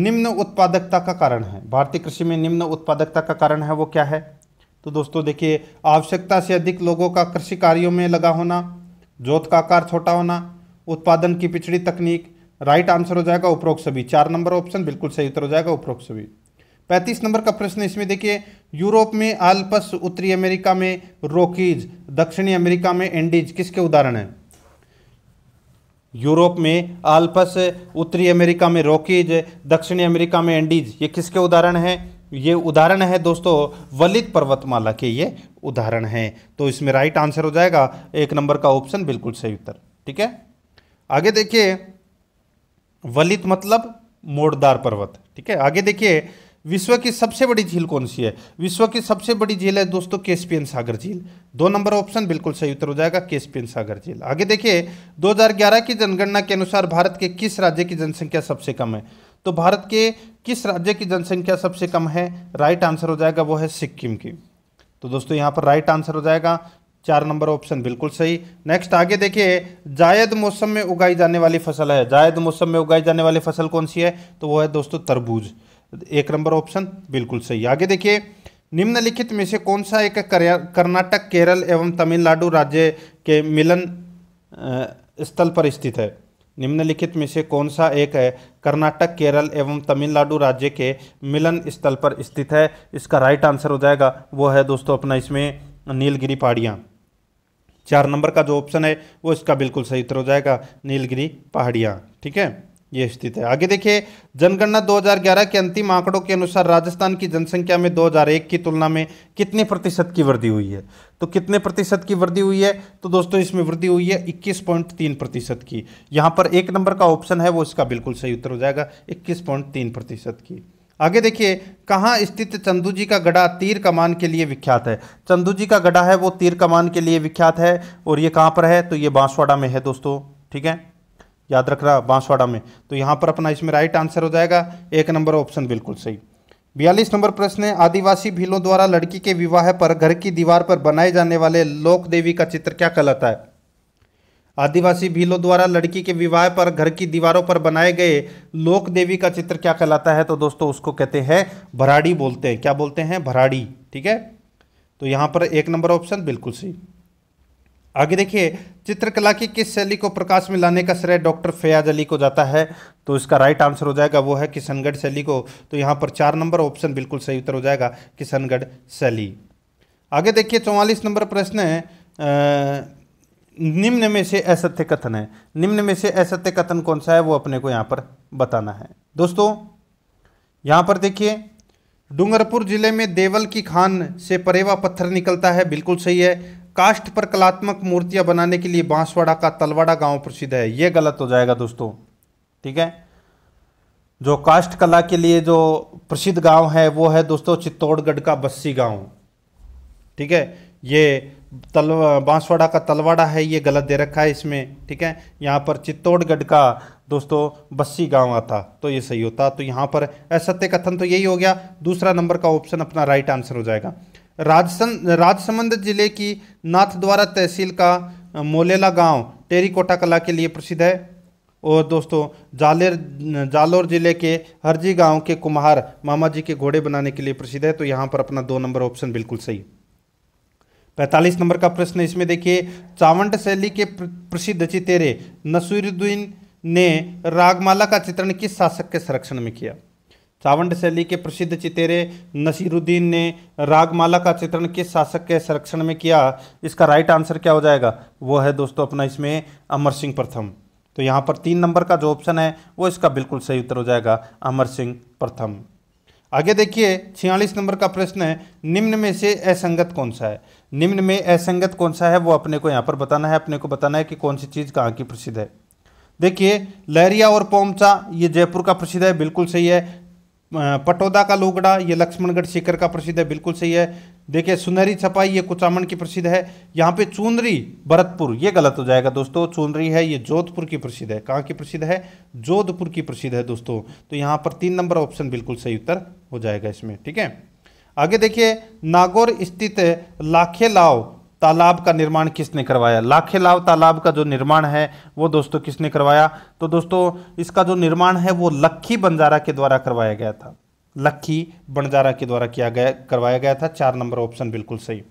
निम्न उत्पादकता का कारण है भारतीय कृषि में निम्न उत्पादकता का कारण है वो क्या है तो दोस्तों देखिए आवश्यकता से अधिक लोगों का कृषि कार्यों में लगा होना जोत का आकार छोटा होना उत्पादन की पिछड़ी तकनीक राइट आंसर हो जाएगा उपरोक्त सभी चार नंबर ऑप्शन बिल्कुल सही उत्तर हो जाएगा उपरोक्त सभी पैंतीस नंबर का प्रश्न इसमें देखिए यूरोप में आल्पस उत्तरी अमेरिका में रोकीज दक्षिणी अमेरिका में एंडीज किसके उदाहरण है यूरोप में आल्पस उत्तरी अमेरिका में रोकीज दक्षिणी अमेरिका में एंडीज ये किसके उदाहरण है ये उदाहरण है दोस्तों वलित पर्वतमाला के ये उदाहरण है तो इसमें राइट आंसर हो जाएगा एक नंबर का ऑप्शन बिल्कुल सही उत्तर ठीक है आगे देखिए वलित मतलब मोड़दार पर्वत ठीक है आगे देखिए विश्व की सबसे बड़ी झील कौन सी है विश्व की सबसे बड़ी झील है दोस्तों केस्पियन सागर झील दो नंबर ऑप्शन बिल्कुल सही उत्तर हो जाएगा केस्पियन सागर झील आगे देखिए 2011 की जनगणना के अनुसार भारत के किस राज्य की जनसंख्या सबसे कम है तो भारत के किस राज्य की जनसंख्या सबसे कम है राइट आंसर हो जाएगा वो है सिक्किम की तो दोस्तों यहाँ पर राइट आंसर हो जाएगा चार नंबर ऑप्शन बिल्कुल सही नेक्स्ट आगे देखिए जायद मौसम में उगाई जाने वाली फसल है जायद मौसम में उगाई जाने वाली फसल कौन सी है तो वो है दोस्तों तरबूज एक नंबर ऑप्शन बिल्कुल सही आगे देखिए निम्नलिखित में से कौन सा एक कर्नाटक केरल एवं तमिलनाडु राज्य के मिलन स्थल पर स्थित है निम्नलिखित में से कौन सा एक है कर्नाटक केरल एवं तमिलनाडु राज्य के मिलन स्थल पर स्थित है इसका राइट आंसर हो जाएगा वो है दोस्तों अपना इसमें नीलगिरी पहाड़ियाँ चार नंबर का जो ऑप्शन है वो इसका बिल्कुल सही उत्तर हो जाएगा नीलगिरी पहाड़ियाँ ठीक है ये स्थित है आगे देखिए जनगणना 2011 के अंतिम आंकड़ों के अनुसार राजस्थान की जनसंख्या में 2001 की तुलना में कितने प्रतिशत की वृद्धि हुई है तो कितने प्रतिशत की वृद्धि हुई है तो दोस्तों इसमें वृद्धि हुई है 21.3 प्रतिशत की यहाँ पर एक नंबर का ऑप्शन है वो इसका बिल्कुल सही उत्तर हो जाएगा इक्कीस प्रतिशत की आगे देखिए कहाँ स्थित चंदू जी का गढ़ा तीर कमान के लिए विख्यात है चंदू जी का गढ़ा है वो तीर कमान के लिए विख्यात है और ये कहाँ पर है तो ये बांसवाड़ा में है दोस्तों ठीक है याद रख रहा बांसवाड़ा में तो यहाँ पर अपना इसमें राइट आंसर हो जाएगा एक नंबर ऑप्शन बिल्कुल सही बयालीस नंबर प्रश्न है आदिवासी भीलों द्वारा लड़की के विवाह पर घर की दीवार पर बनाए जाने वाले लोक देवी का चित्र क्या कहलाता है आदिवासी भीलों द्वारा लड़की के विवाह पर घर की दीवारों पर बनाए गए लोक देवी का चित्र क्या कहलाता है तो दोस्तों उसको कहते हैं भराड़ी बोलते हैं क्या बोलते हैं भराड़ी ठीक है तो यहाँ पर एक नंबर ऑप्शन बिल्कुल सही आगे देखिए चित्रकला की किस शैली को प्रकाश में लाने का श्रेय डॉक्टर फयाज अली को जाता है तो इसका राइट आंसर हो जाएगा वो है किशनगढ़ शैली को तो यहाँ पर चार नंबर ऑप्शन बिल्कुल सही उत्तर हो जाएगा किशनगढ़ शैली आगे देखिए चौवालीस नंबर प्रश्न है निम्न में से असत्य कथन है निम्न में से असत्य कथन कौन सा है वो अपने को यहाँ पर बताना है दोस्तों यहाँ पर देखिए डूंगरपुर जिले में देवल की खान से परेवा पत्थर निकलता है बिल्कुल सही है काष्ट पर कलात्मक मूर्तियां बनाने के लिए बांसवाड़ा का तलवाड़ा गांव प्रसिद्ध है ये गलत हो जाएगा दोस्तों ठीक है जो काष्ट कला के लिए जो प्रसिद्ध गांव है वो है दोस्तों चित्तौड़गढ़ का बस्सी गांव ठीक है ये तल बांसवाड़ा का तलवाड़ा है ये गलत दे रखा है इसमें ठीक है यहाँ पर चित्तौड़गढ़ का दोस्तों बस्सी गांव आता तो ये सही होता तो यहाँ पर असत्य कथन तो यही हो गया दूसरा नंबर का ऑप्शन अपना राइट आंसर हो जाएगा राजसन राजसमंद जिले की नाथद्वारा तहसील का मोलेला गांव टेरिकोटा कला के लिए प्रसिद्ध है और दोस्तों जालेर जालोर जिले के हरजी गांव के कुम्हार मामा जी के घोड़े बनाने के लिए प्रसिद्ध है तो यहां पर अपना दो नंबर ऑप्शन बिल्कुल सही पैंतालीस नंबर का प्रश्न इसमें देखिए चावंड शैली के प्रसिद्ध चितेरे नसीरुद्दीन ने रागमाला का चित्रण किस शासक के संरक्षण में किया सावंड शैली के प्रसिद्ध चितेरे नसीरुद्दीन ने रागमाला का चित्रण किस शासक के संरक्षण में किया इसका राइट आंसर क्या हो जाएगा वो है दोस्तों अपना इसमें अमर सिंह प्रथम तो यहाँ पर तीन नंबर का जो ऑप्शन है वो इसका बिल्कुल सही उत्तर हो जाएगा अमर सिंह प्रथम आगे देखिए छियालीस नंबर का प्रश्न है निम्न में से असंगत कौन सा है निम्न में असंगत कौन सा है वो अपने को यहाँ पर बताना है अपने को बताना है कि कौन सी चीज़ कहाँ की प्रसिद्ध है देखिए लहरिया और पोमचा ये जयपुर का प्रसिद्ध है बिल्कुल सही है पटोदा का लोगड़ा ये लक्ष्मणगढ़ शिखर का प्रसिद्ध है बिल्कुल सही है देखिए सुनहरी छपाई ये कुचामन की प्रसिद्ध है यहाँ पे चूनरी भरतपुर ये गलत हो जाएगा दोस्तों चूनरी है ये जोधपुर की प्रसिद्ध है कहाँ की प्रसिद्ध है जोधपुर की प्रसिद्ध है दोस्तों तो यहाँ पर तीन नंबर ऑप्शन बिल्कुल सही उत्तर हो जाएगा इसमें ठीक है आगे देखिए नागौर स्थित लाखे लाव तालाब का निर्माण किसने करवाया लाखेलाव तालाब का जो निर्माण है वो दोस्तों किसने करवाया तो दोस्तों इसका जो निर्माण है वो लक्खी बंजारा के द्वारा करवाया गया था लक्खी बंजारा के द्वारा किया गया करवाया गया था चार नंबर ऑप्शन बिल्कुल सही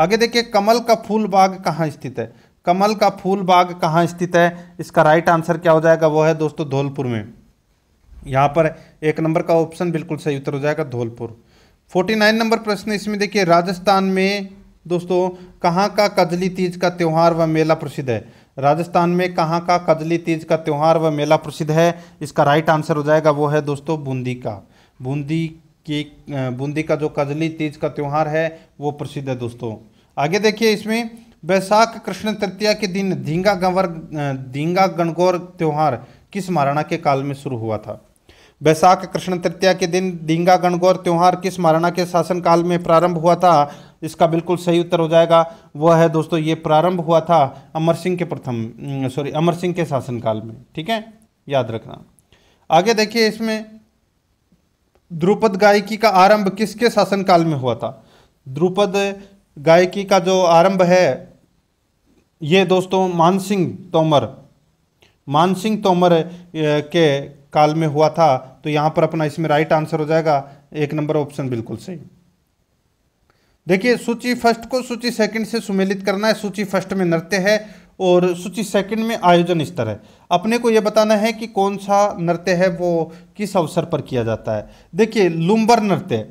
आगे देखिए कमल का फूल बाग कहाँ स्थित है कमल का फूल बाग कहाँ स्थित है इसका राइट आंसर क्या हो जाएगा वो है दोस्तों धौलपुर में यहाँ पर एक नंबर का ऑप्शन बिल्कुल सही उत्तर हो जाएगा धौलपुर फोर्टी नाइन नंबर प्रश्न इसमें देखिए राजस्थान में दोस्तों कहाँ का कजली तीज का त्यौहार व मेला प्रसिद्ध है राजस्थान में कहाँ का कजली तीज का त्यौहार व मेला प्रसिद्ध है इसका राइट आंसर हो जाएगा वो है दोस्तों बूंदी का बूंदी की बूंदी का जो कजली तीज का त्यौहार है वो प्रसिद्ध है दोस्तों आगे देखिए इसमें बैसाख कृष्ण तृतीया के दिन धींगा गंवर धींगा गणगौर त्यौहार किस महाराणा के काल में शुरू हुआ था बैसाख कृष्ण तृतीया के दिन धींगा गणगौर त्यौहार किस महाराणा के शासनकाल में प्रारंभ हुआ था इसका बिल्कुल सही उत्तर हो जाएगा वह है दोस्तों ये प्रारंभ हुआ था अमर सिंह के प्रथम सॉरी अमर सिंह के शासनकाल में ठीक है याद रखना आगे देखिए इसमें द्रुपद गायकी का आरंभ किसके शासनकाल में हुआ था द्रुपद गायकी का जो आरंभ है ये दोस्तों मानसिंह तोमर मानसिंह तोमर के काल में हुआ था तो यहाँ पर अपना इसमें राइट आंसर हो जाएगा एक नंबर ऑप्शन बिल्कुल सही देखिए सूची फर्स्ट को सूची सेकंड से सुमेलित करना है सूची फर्स्ट में नृत्य है और सूची सेकंड में आयोजन स्तर है अपने को यह बताना है कि कौन सा नृत्य है वो किस अवसर पर किया जाता है देखिए लुम्बर नृत्य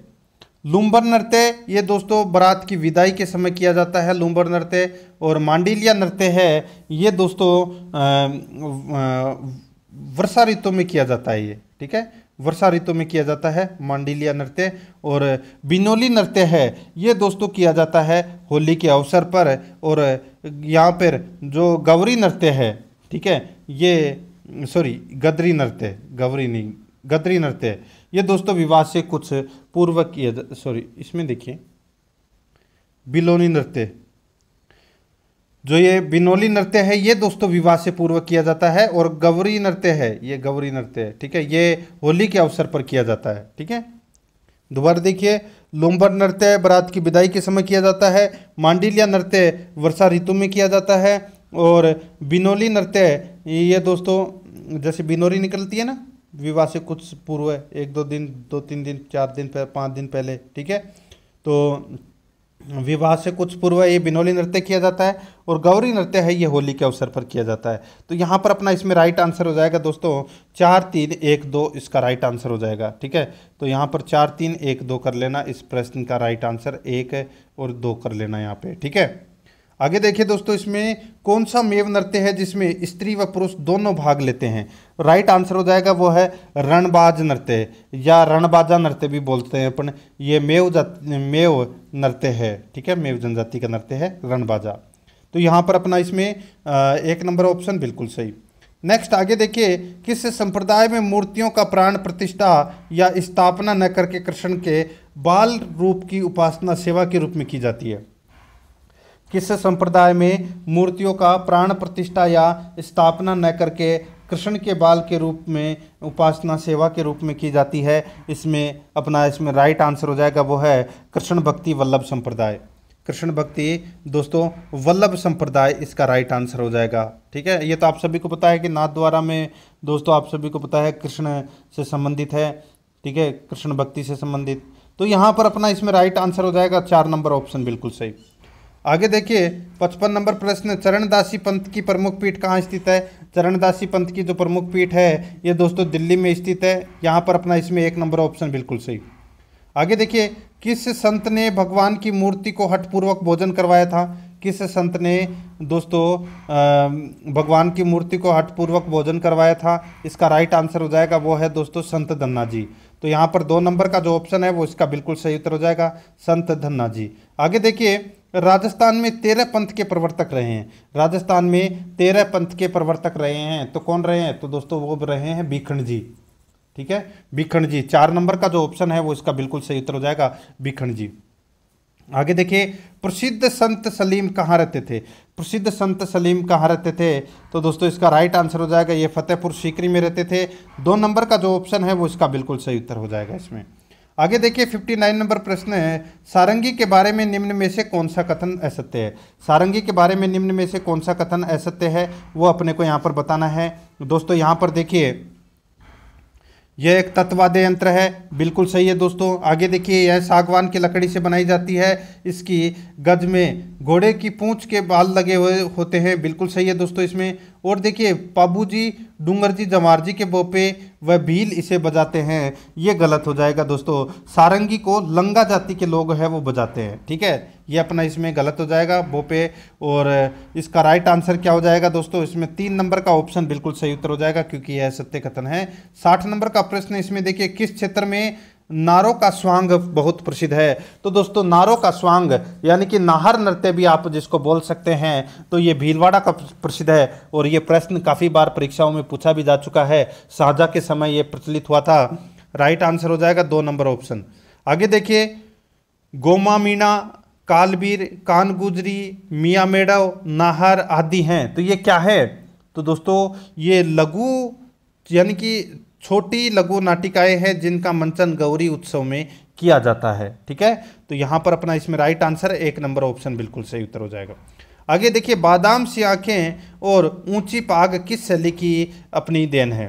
लुम्बर नृत्य ये दोस्तों बारात की विदाई के समय किया जाता है लुम्बर नृत्य और मांडिलिया नृत्य है ये दोस्तों वर्षा ऋतु में किया जाता है ये ठीक है वर्षा ऋतु में किया जाता है मांडिलिया नृत्य और बिनोली नृत्य है ये दोस्तों किया जाता है होली के अवसर पर और यहाँ पर जो गौरी नृत्य है ठीक है ये सॉरी गदरी नृत्य गौरी नहीं गदरी नृत्य ये दोस्तों विवाह से कुछ पूर्व किया सॉरी इसमें देखिए बिलोनी नृत्य जो ये बिनोली नृत्य है ये दोस्तों विवाह से पूर्व किया जाता है और गौरी नृत्य है ये गौरी नृत्य है ठीक है ये होली के अवसर पर किया जाता है ठीक है दोबारा देखिए लोम्बर नृत्य बरात की विदाई के समय किया जाता है मांडिलिया नृत्य वर्षा ऋतु में किया जाता है और बिनोली नृत्य ये दोस्तों जैसे बिनोली निकलती है ना विवाह से कुछ पूर्व एक दो दिन दो तीन दिन चार दिन पाँच दिन पहले ठीक है तो विवाह से कुछ पूर्व ये बिनोली नृत्य किया जाता है और गौरी नृत्य है ये होली के अवसर पर किया जाता है तो यहाँ पर अपना इसमें राइट आंसर हो जाएगा दोस्तों चार तीन एक दो इसका राइट आंसर हो जाएगा ठीक है तो यहाँ पर चार तीन एक दो कर लेना इस प्रश्न का राइट आंसर एक और दो कर लेना यहाँ पे ठीक है आगे देखिए दोस्तों इसमें कौन सा मेव नृत्य है जिसमें स्त्री व पुरुष दोनों भाग लेते हैं राइट आंसर हो जाएगा वो है रणबाज नृत्य या रणबाजा नृत्य भी बोलते हैं अपन ये मेव मेव नृत्य है ठीक है मेव जनजाति का नृत्य है रणबाजा तो यहाँ पर अपना इसमें एक नंबर ऑप्शन बिल्कुल सही नेक्स्ट आगे देखिए किस संप्रदाय में मूर्तियों का प्राण प्रतिष्ठा या स्थापना न करके कृष्ण के बाल रूप की उपासना सेवा के रूप में की जाती है किस संप्रदाय में मूर्तियों का प्राण प्रतिष्ठा या स्थापना न करके कृष्ण के बाल के रूप में उपासना सेवा के रूप में की जाती है इसमें अपना इसमें राइट आंसर हो जाएगा वो है कृष्ण भक्ति वल्लभ संप्रदाय कृष्ण भक्ति दोस्तों वल्लभ संप्रदाय इसका राइट आंसर हो जाएगा ठीक है ये तो आप सभी को पता है कि नाथ द्वारा में दोस्तों आप सभी को पता है कृष्ण से संबंधित है ठीक है कृष्ण भक्ति से संबंधित तो यहाँ पर अपना इसमें राइट आंसर हो जाएगा चार नंबर ऑप्शन बिल्कुल सही आगे देखिए पचपन नंबर प्रश्न चरणदासी पंथ की प्रमुख पीठ कहाँ स्थित है चरणदासी पंथ की जो प्रमुख पीठ है ये दोस्तों दिल्ली में स्थित है यहाँ पर अपना इसमें एक नंबर ऑप्शन बिल्कुल सही आगे देखिए किस संत ने भगवान की मूर्ति को हठपूर्वक भोजन करवाया था किस संत ने दोस्तों भगवान की मूर्ति को हठपूर्वक भोजन करवाया था इसका राइट आंसर हो जाएगा वो है दोस्तों संत धन्ना जी तो यहाँ पर दो नंबर का जो ऑप्शन है वो इसका बिल्कुल सही उत्तर हो जाएगा संत धन्ना जी आगे देखिए राजस्थान में तेरह पंथ के प्रवर्तक रहे हैं राजस्थान में तेरह पंथ के प्रवर्तक रहे हैं तो कौन रहे हैं तो दोस्तों वो रहे हैं भीखण जी ठीक है भीखण जी चार नंबर का जो ऑप्शन है वो इसका बिल्कुल सही उत्तर हो जाएगा भीखण जी आगे देखिए प्रसिद्ध संत सलीम कहाँ रहते थे प्रसिद्ध संत सलीम कहाँ रहते थे तो दोस्तों इसका राइट आंसर हो जाएगा ये फतेहपुर सीकरी में रहते थे दो नंबर का जो ऑप्शन है वो इसका बिल्कुल सही उत्तर हो जाएगा इसमें आगे देखिए 59 नंबर प्रश्न है सारंगी के बारे में निम्न में से कौन सा कथन असत्य है सारंगी के बारे में निम्न में से कौन सा कथन असत्य है वो अपने को यहाँ पर बताना है दोस्तों यहाँ पर देखिए यह एक तत्वादे यंत्र है बिल्कुल सही है दोस्तों आगे देखिए यह सागवान की लकड़ी से बनाई जाती है इसकी गज में घोड़े की पूंछ के बाल लगे हुए होते हैं बिल्कुल सही है दोस्तों इसमें और देखिए पाबू जी डूंगर जी जमार जी के बोपे व भील इसे बजाते हैं ये गलत हो जाएगा दोस्तों सारंगी को लंगा जाति के लोग हैं वो बजाते हैं ठीक है ये अपना इसमें गलत हो जाएगा वो पे और इसका राइट आंसर क्या हो जाएगा दोस्तों इसमें तीन नंबर का ऑप्शन बिल्कुल सही उत्तर हो जाएगा क्योंकि यह सत्य कथन है साठ नंबर का प्रश्न इसमें देखिए किस क्षेत्र में नारो का स्वांग बहुत प्रसिद्ध है तो दोस्तों नारो का स्वांग यानी कि नाहर नृत्य भी आप जिसको बोल सकते हैं तो ये भीलवाड़ा का प्रसिद्ध है और ये प्रश्न काफ़ी बार परीक्षाओं में पूछा भी जा चुका है साझा के समय ये प्रचलित हुआ था राइट आंसर हो जाएगा दो नंबर ऑप्शन आगे देखिए गोमा मीणा कालबीर कानगुजरी मियाँ मेडव नाहर आदि हैं तो ये क्या है तो दोस्तों ये लघु यानी कि छोटी लघु नाटिकाएं हैं जिनका मंचन गौरी उत्सव में किया जाता है ठीक है तो यहाँ पर अपना इसमें राइट आंसर एक नंबर ऑप्शन बिल्कुल सही उत्तर हो जाएगा आगे देखिए बादाम सी आँखें और ऊंची पाग किस शैली की अपनी देन है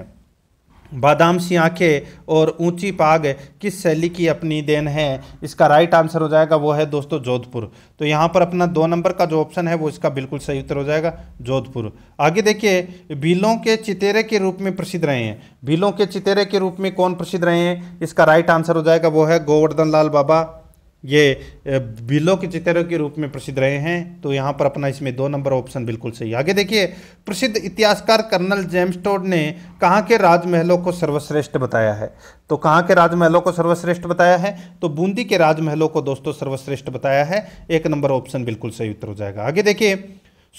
बादाम सी आंखें और ऊंची पाग किस शैली की अपनी देन है इसका राइट आंसर हो जाएगा वो है दोस्तों जोधपुर तो यहाँ पर अपना दो नंबर का जो ऑप्शन है वो इसका बिल्कुल सही उत्तर हो जाएगा जोधपुर आगे देखिए बिलों के चितेरे के रूप में प्रसिद्ध रहे हैं बिलों के चितेरे के रूप में कौन प्रसिद्ध रहे हैं इसका राइट आंसर हो जाएगा वो है गोवर्धन लाल बाबा ये बिलो के चित्रों के रूप में प्रसिद्ध रहे हैं तो यहाँ पर अपना इसमें दो नंबर ऑप्शन बिल्कुल सही आगे देखिए प्रसिद्ध इतिहासकार कर्नल जेम्स टोड ने कहाँ के राजमहलों को सर्वश्रेष्ठ बताया है तो कहाँ के राजमहलों को सर्वश्रेष्ठ बताया है तो बूंदी के राजमहलों को दोस्तों सर्वश्रेष्ठ बताया है एक नंबर ऑप्शन बिल्कुल सही उत्तर हो जाएगा आगे देखिए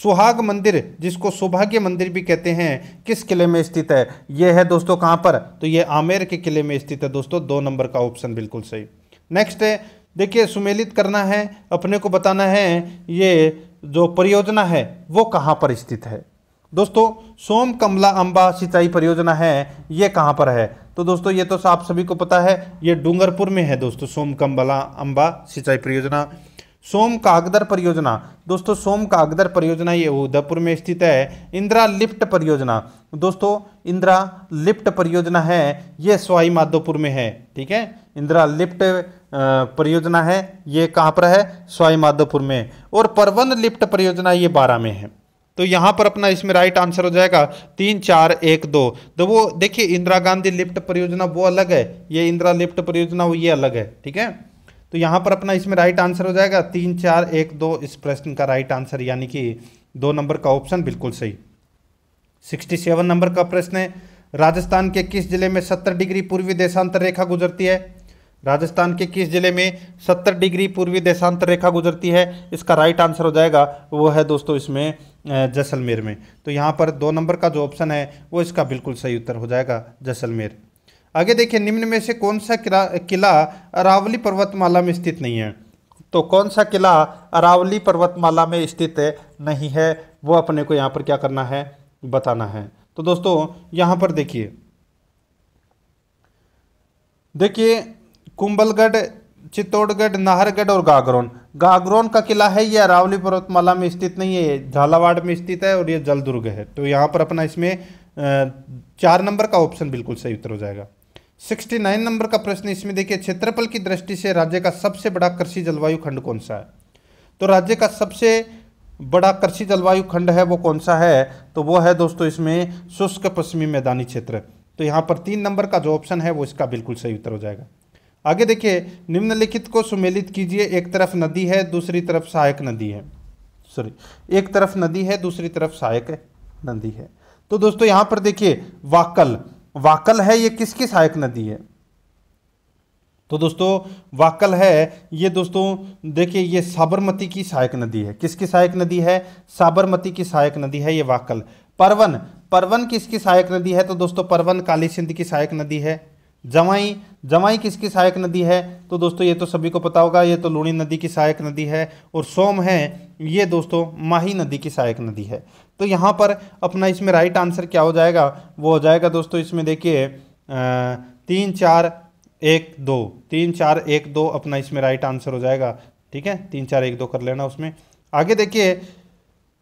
सुहाग मंदिर जिसको सौभाग्य मंदिर भी कहते हैं किस किले में स्थित है ये है दोस्तों कहाँ पर तो ये आमेर के किले में स्थित है दोस्तों दो नंबर का ऑप्शन बिल्कुल सही नेक्स्ट है देखिए सुमेलित करना है अपने को बताना है ये जो परियोजना है वो कहाँ पर स्थित है दोस्तों सोम कमला अम्बा सिंचाई परियोजना है ये कहाँ पर है तो दोस्तों ये तो आप सभी को पता है ये डूंगरपुर में है दोस्तों सोम कमला अम्बा सिंचाई परियोजना सोम कागदर परियोजना दोस्तों सोम कागदर परियोजना ये उदयपुर में स्थित है इंदिरा लिफ्ट परियोजना दोस्तों इंदिरा लिफ्ट परियोजना है ये सवाई माधोपुर में है ठीक है इंदिरा लिफ्ट परियोजना है ये कहाँ पर है स्वाई माधोपुर में और परवन लिफ्ट परियोजना ये बारह में है तो यहाँ पर अपना इसमें राइट आंसर हो जाएगा तीन चार एक दो तो वो देखिए इंदिरा गांधी लिफ्ट परियोजना वो अलग है ये इंदिरा लिफ्ट परियोजना वो ये अलग है ठीक है तो यहाँ पर अपना इसमें राइट आंसर हो जाएगा तीन चार एक दो इस प्रश्न का राइट आंसर यानी कि दो नंबर का ऑप्शन बिल्कुल सही सिक्सटी सेवन नंबर का प्रश्न है राजस्थान के किस जिले में सत्तर डिग्री पूर्वी देशांतर रेखा गुजरती है राजस्थान के किस जिले में 70 डिग्री पूर्वी देशांतर रेखा गुजरती है इसका राइट आंसर हो जाएगा वो है दोस्तों इसमें जैसलमेर में तो यहाँ पर दो नंबर का जो ऑप्शन है वो इसका बिल्कुल सही उत्तर हो जाएगा जैसलमेर आगे देखिए निम्न में से कौन सा किला अरावली पर्वतमाला में स्थित नहीं है तो कौन सा किला अरावली पर्वतमाला में स्थित नहीं है वो अपने को यहाँ पर क्या करना है बताना है तो दोस्तों यहाँ पर देखिए देखिए कुंबलगढ़ चित्तौड़गढ़ नाहरगढ़ और गागरोन गागरोन का किला है यह अरावली पर्वतमाला में स्थित नहीं है ये झालावाड़ में स्थित है और ये जलदुर्ग है तो यहाँ पर अपना इसमें चार नंबर का ऑप्शन बिल्कुल सही उत्तर हो जाएगा सिक्सटी नाइन नंबर का प्रश्न इसमें देखिए क्षेत्रफल की दृष्टि से राज्य का सबसे बड़ा कृषि जलवायु खंड कौन सा है तो राज्य का सबसे बड़ा कृषि जलवायु खंड है वो कौन सा है तो वो है दोस्तों इसमें शुष्क पश्चिमी मैदानी क्षेत्र तो यहाँ पर तीन नंबर का जो ऑप्शन है वो इसका बिल्कुल सही उत्तर हो जाएगा आगे देखिए निम्नलिखित को सुमेलित कीजिए एक तरफ नदी है दूसरी तरफ सहायक नदी है सॉरी एक तरफ नदी है दूसरी तरफ सहायक नदी है तो दोस्तों यहां पर देखिए वाकल वाकल है ये किसकी सहायक नदी है तो दोस्तों वाकल है ये दोस्तों देखिए ये साबरमती की सहायक नदी है किसकी सहायक नदी है साबरमती की सहायक नदी है ये वाकल परवन परवन किसकी सहायक नदी है तो दोस्तों परवन काली सिंध की सहायक नदी है जमाई जमाई किसकी सहायक नदी है तो दोस्तों ये तो सभी को पता होगा ये तो लूणी नदी की सहायक नदी है और सोम है ये दोस्तों माही नदी की सहायक नदी है तो यहाँ पर अपना इसमें राइट आंसर क्या हो जाएगा वो हो जाएगा दोस्तों इसमें देखिए तीन चार एक दो तीन चार एक दो अपना इसमें राइट आंसर हो जाएगा ठीक है तीन चार एक दो कर लेना उसमें आगे देखिए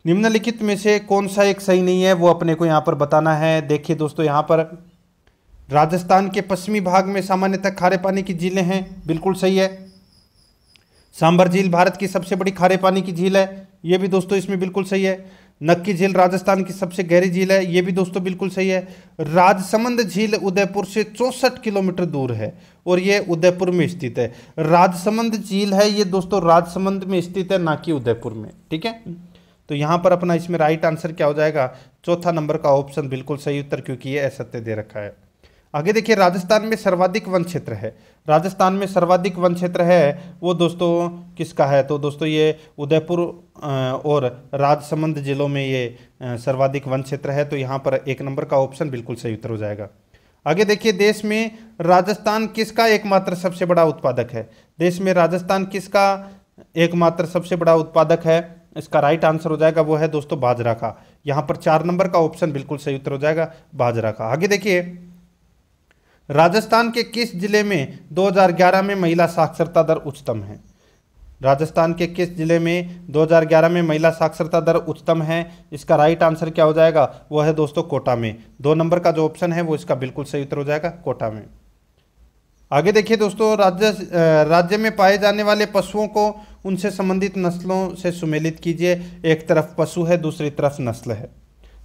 निम्नलिखित में से कौन सा एक सही नहीं है वो अपने को यहाँ पर बताना है देखिए दोस्तों यहाँ पर राजस्थान के पश्चिमी भाग में सामान्यतः खारे पानी की झीलें हैं बिल्कुल सही है सांभर झील भारत की सबसे बड़ी खारे पानी की झील है ये भी दोस्तों इसमें बिल्कुल सही है नक्की झील राजस्थान की सबसे गहरी झील है ये भी दोस्तों बिल्कुल सही है राजसमंद झील उदयपुर से चौंसठ किलोमीटर दूर है और ये उदयपुर में स्थित है राजसमंद झील है ये दोस्तों राजसमंद में स्थित है ना कि उदयपुर में ठीक है तो यहाँ पर अपना इसमें राइट आंसर क्या हो जाएगा चौथा नंबर का ऑप्शन बिल्कुल सही उत्तर क्योंकि ये असत्य दे रखा है आगे देखिए राजस्थान में सर्वाधिक वन क्षेत्र है राजस्थान में सर्वाधिक वन क्षेत्र है वो दोस्तों किसका है तो दोस्तों ये उदयपुर और राजसमंद जिलों में ये सर्वाधिक वन क्षेत्र है तो यहाँ पर एक नंबर का ऑप्शन बिल्कुल सही उत्तर हो जाएगा आगे देखिए देश में राजस्थान किसका एकमात्र सबसे बड़ा उत्पादक है देश में राजस्थान किसका एकमात्र सबसे बड़ा उत्पादक है इसका राइट आंसर हो जाएगा वो है दोस्तों बाजरा का यहाँ पर चार नंबर का ऑप्शन बिल्कुल सही उत्तर हो जाएगा बाजरा का आगे देखिए राजस्थान के किस जिले में 2011 में महिला साक्षरता दर उच्चतम है राजस्थान के किस जिले में 2011 में महिला साक्षरता दर उच्चतम है इसका राइट आंसर क्या हो जाएगा वो है दोस्तों कोटा में दो नंबर का जो ऑप्शन है वो इसका बिल्कुल सही उत्तर हो जाएगा कोटा में आगे देखिए दोस्तों राज्य राज्य में पाए जाने वाले पशुओं को उनसे संबंधित नस्लों से सुमेलित कीजिए एक तरफ पशु है दूसरी तरफ नस्ल है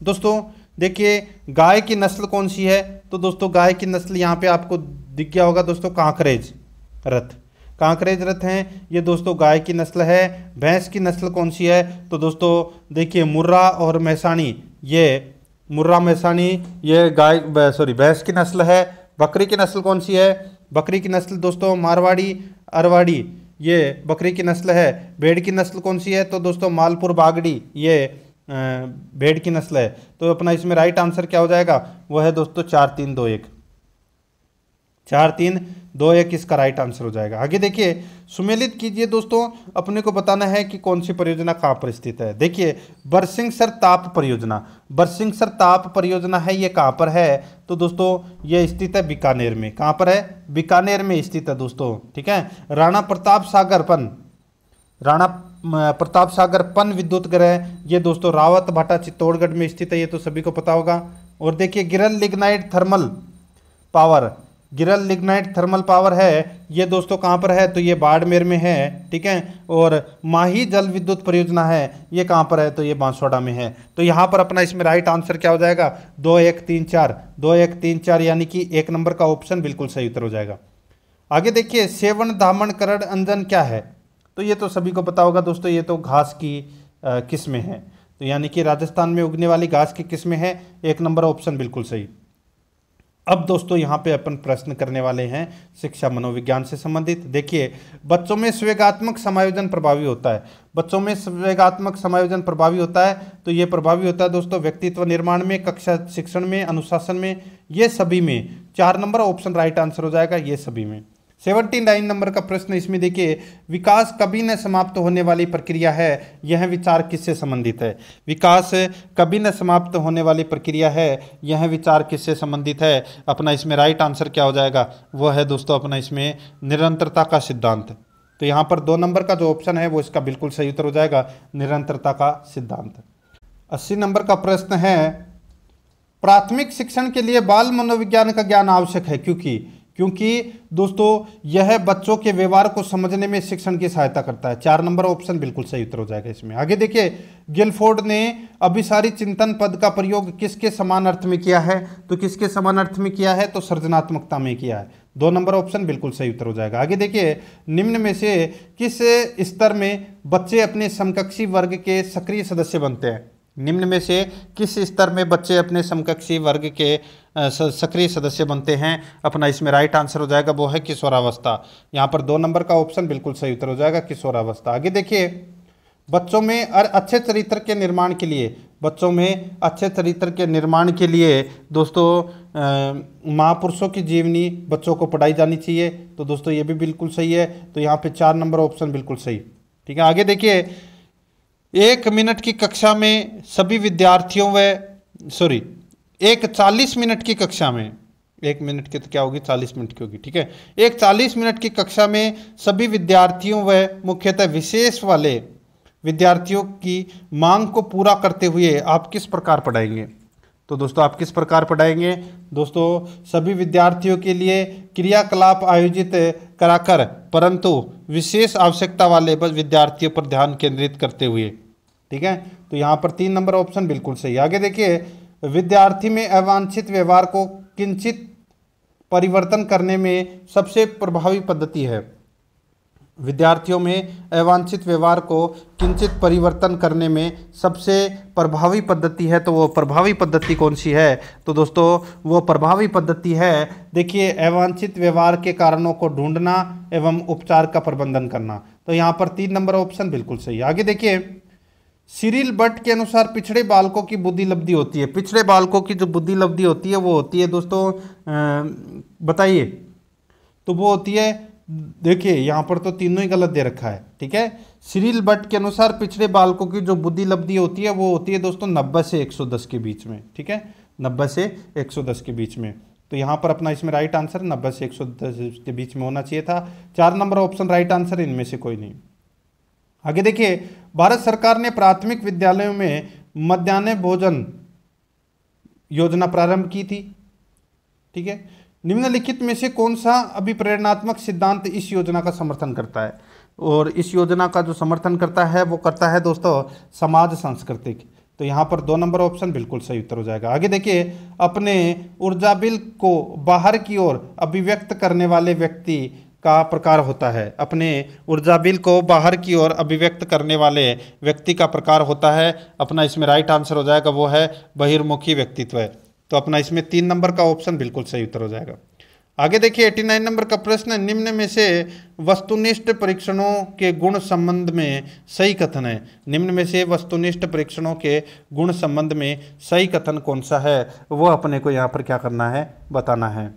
दोस्तों देखिए गाय की नस्ल कौन सी है तो दोस्तों गाय की नस्ल यहाँ पे आपको दिख गया होगा दोस्तों कांकरेज रथ कांकरेज रथ हैं ये दोस्तों गाय की नस्ल है भैंस की नस्ल कौन सी है तो दोस्तों देखिए मुर्रा और मैसानी ये मुर्रा मैसानी ये गाय सॉरी भैंस की नस्ल है बकरी की नस्ल कौन सी है बकरी की नस्ल दोस्तों मारवाड़ी अरवाड़ी ये बकरी की नस्ल है भेड़ की नस्ल कौन सी है तो दोस्तों मालपुर बागड़ी ये भेड़ की नस्ल है तो अपना इसमें राइट आंसर क्या हो जाएगा वो है दोस्तों चार तीन दो एक चार तीन दो एक इसका राइट आंसर हो जाएगा आगे देखिए सुमेलित कीजिए दोस्तों अपने को बताना है कि कौन सी परियोजना कहाँ पर स्थित है देखिए सर ताप परियोजना सर ताप परियोजना है ये कहाँ पर है तो दोस्तों ये स्थित है बीकानेर में कहाँ पर है बीकानेर में स्थित है दोस्तों ठीक है राणा प्रताप सागरपन राणा प्रताप सागर पन विद्युत ग्रह ये दोस्तों रावत भाटा चित्तौड़गढ़ में स्थित है ये तो सभी को पता होगा और देखिए Giral lignite thermal power Giral lignite thermal power है ये दोस्तों कहाँ पर है तो ये बाड़मेर में है ठीक है और माही जल विद्युत परियोजना है ये कहाँ पर है तो ये बांसवाड़ा में है तो यहाँ पर अपना इसमें राइट आंसर क्या हो जाएगा दो एक तीन चार दो एक तीन चार यानी कि एक नंबर का ऑप्शन बिल्कुल सही उत्तर हो जाएगा आगे देखिए सेवन धामन करण अंजन क्या है तो ये तो सभी को पता होगा दोस्तों ये तो घास की किस्में हैं तो यानी कि राजस्थान में उगने वाली घास की किस्में हैं एक नंबर ऑप्शन बिल्कुल सही अब दोस्तों यहाँ पे अपन प्रश्न करने वाले हैं शिक्षा मनोविज्ञान से संबंधित देखिए बच्चों में स्वेगात्मक समायोजन प्रभावी होता है बच्चों में स्वेगात्मक समायोजन प्रभावी होता है तो ये प्रभावी होता है दोस्तों व्यक्तित्व निर्माण में कक्षा शिक्षण में अनुशासन में ये सभी में चार नंबर ऑप्शन राइट आंसर हो जाएगा ये सभी में सेवेंटी नाइन नंबर का प्रश्न इसमें देखिए विकास कभी न समाप्त होने वाली प्रक्रिया है यह विचार किससे संबंधित है विकास कभी न समाप्त होने वाली प्रक्रिया है यह विचार किससे संबंधित है अपना इसमें राइट आंसर क्या हो जाएगा वो है दोस्तों अपना इसमें निरंतरता का सिद्धांत तो यहाँ पर दो नंबर का जो ऑप्शन है वो इसका बिल्कुल सही उत्तर हो जाएगा निरंतरता का सिद्धांत अस्सी नंबर का प्रश्न है प्राथमिक शिक्षण के लिए बाल मनोविज्ञान का ज्ञान आवश्यक है क्योंकि क्योंकि दोस्तों यह बच्चों के व्यवहार को समझने में शिक्षण की सहायता करता है चार नंबर ऑप्शन बिल्कुल सही उत्तर हो जाएगा इसमें आगे देखिए गिलफोर्ड ने अभिसारी चिंतन पद का प्रयोग किसके समान अर्थ में किया है तो किसके समान अर्थ में किया है तो सृजनात्मकता में किया है दो नंबर ऑप्शन बिल्कुल सही उत्तर हो जाएगा आगे देखिए निम्न में से किस स्तर में बच्चे अपने समकक्षी वर्ग के सक्रिय सदस्य बनते हैं निम्न में से किस स्तर में बच्चे अपने समकक्षी वर्ग के सक्रिय सदस्य बनते हैं अपना इसमें राइट आंसर हो जाएगा वो है किशोरावस्था यहाँ पर दो नंबर का ऑप्शन बिल्कुल सही उत्तर हो जाएगा किशोरावस्था आगे देखिए बच्चों में और अच्छे चरित्र के निर्माण के लिए बच्चों में अच्छे चरित्र के निर्माण के लिए दोस्तों महापुरुषों की जीवनी बच्चों को पढ़ाई जानी चाहिए तो दोस्तों ये भी बिल्कुल सही है तो यहाँ पे चार नंबर ऑप्शन बिल्कुल सही ठीक है आगे देखिए एक मिनट की कक्षा में सभी विद्यार्थियों व सॉरी एक चालीस मिनट की कक्षा में एक मिनट की तो क्या होगी चालीस मिनट की होगी ठीक है एक चालीस मिनट की कक्षा में सभी विद्यार्थियों व मुख्यतः विशेष वाले विद्यार्थियों की मांग को पूरा करते हुए आप किस प्रकार पढ़ाएंगे तो दोस्तों आप किस प्रकार पढ़ाएंगे दोस्तों सभी विद्यार्थियों के लिए क्रियाकलाप आयोजित कराकर परंतु विशेष आवश्यकता वाले बस विद्यार्थियों पर ध्यान केंद्रित करते हुए ठीक है तो यहाँ पर तीन नंबर ऑप्शन बिल्कुल सही आगे देखिए विद्यार्थी में अवांछित व्यवहार को किंचित परिवर्तन करने में सबसे प्रभावी पद्धति है विद्यार्थियों में अवांछित व्यवहार को किंचित परिवर्तन करने में सबसे प्रभावी पद्धति है तो वो प्रभावी पद्धति कौन सी है तो दोस्तों वो प्रभावी पद्धति है देखिए अवांछित व्यवहार के कारणों को ढूंढना एवं उपचार का प्रबंधन करना तो यहाँ पर तीन नंबर ऑप्शन बिल्कुल सही आगे देखिए सीरिल बट के अनुसार पिछड़े बालकों की बुद्धि लब्धि होती है पिछड़े बालकों की जो बुद्धि लब्धि होती है वो होती है दोस्तों बताइए तो वो होती है देखिए यहाँ पर तो तीनों ही गलत दे रखा है ठीक है सीरियल बट के अनुसार पिछड़े बालकों की जो बुद्धि लब्धि होती है वो होती है दोस्तों नब्बे से 110 के बीच में ठीक है नब्बे से 110 के बीच में तो यहाँ पर अपना इसमें राइट आंसर नब्बे से 110 के बीच में होना चाहिए था चार नंबर ऑप्शन राइट आंसर इनमें से कोई नहीं आगे देखिए भारत सरकार ने प्राथमिक विद्यालयों में मध्यान्ह भोजन योजना प्रारंभ की थी ठीक है निम्नलिखित में से कौन सा अभिप्रेरणात्मक सिद्धांत इस योजना का समर्थन करता है और इस योजना का जो समर्थन करता है वो करता है दोस्तों समाज सांस्कृतिक तो यहाँ पर दो नंबर ऑप्शन बिल्कुल सही उत्तर हो जाएगा आगे देखिए अपने ऊर्जा बिल को बाहर की ओर अभिव्यक्त करने वाले व्यक्ति का प्रकार होता है अपने ऊर्जा बिल को बाहर की ओर अभिव्यक्त करने वाले व्यक्ति का प्रकार होता है अपना इसमें राइट आंसर हो जाएगा वो है बहिर्मुखी व्यक्तित्व है तो अपना इसमें तीन नंबर का ऑप्शन बिल्कुल सही उत्तर हो जाएगा आगे देखिए 89 नंबर का प्रश्न निम्न में से वस्तुनिष्ठ परीक्षणों के गुण संबंध में सही कथन है निम्न में से वस्तुनिष्ठ परीक्षणों के गुण संबंध में सही कथन कौन सा है वो अपने को यहाँ पर क्या करना है बताना है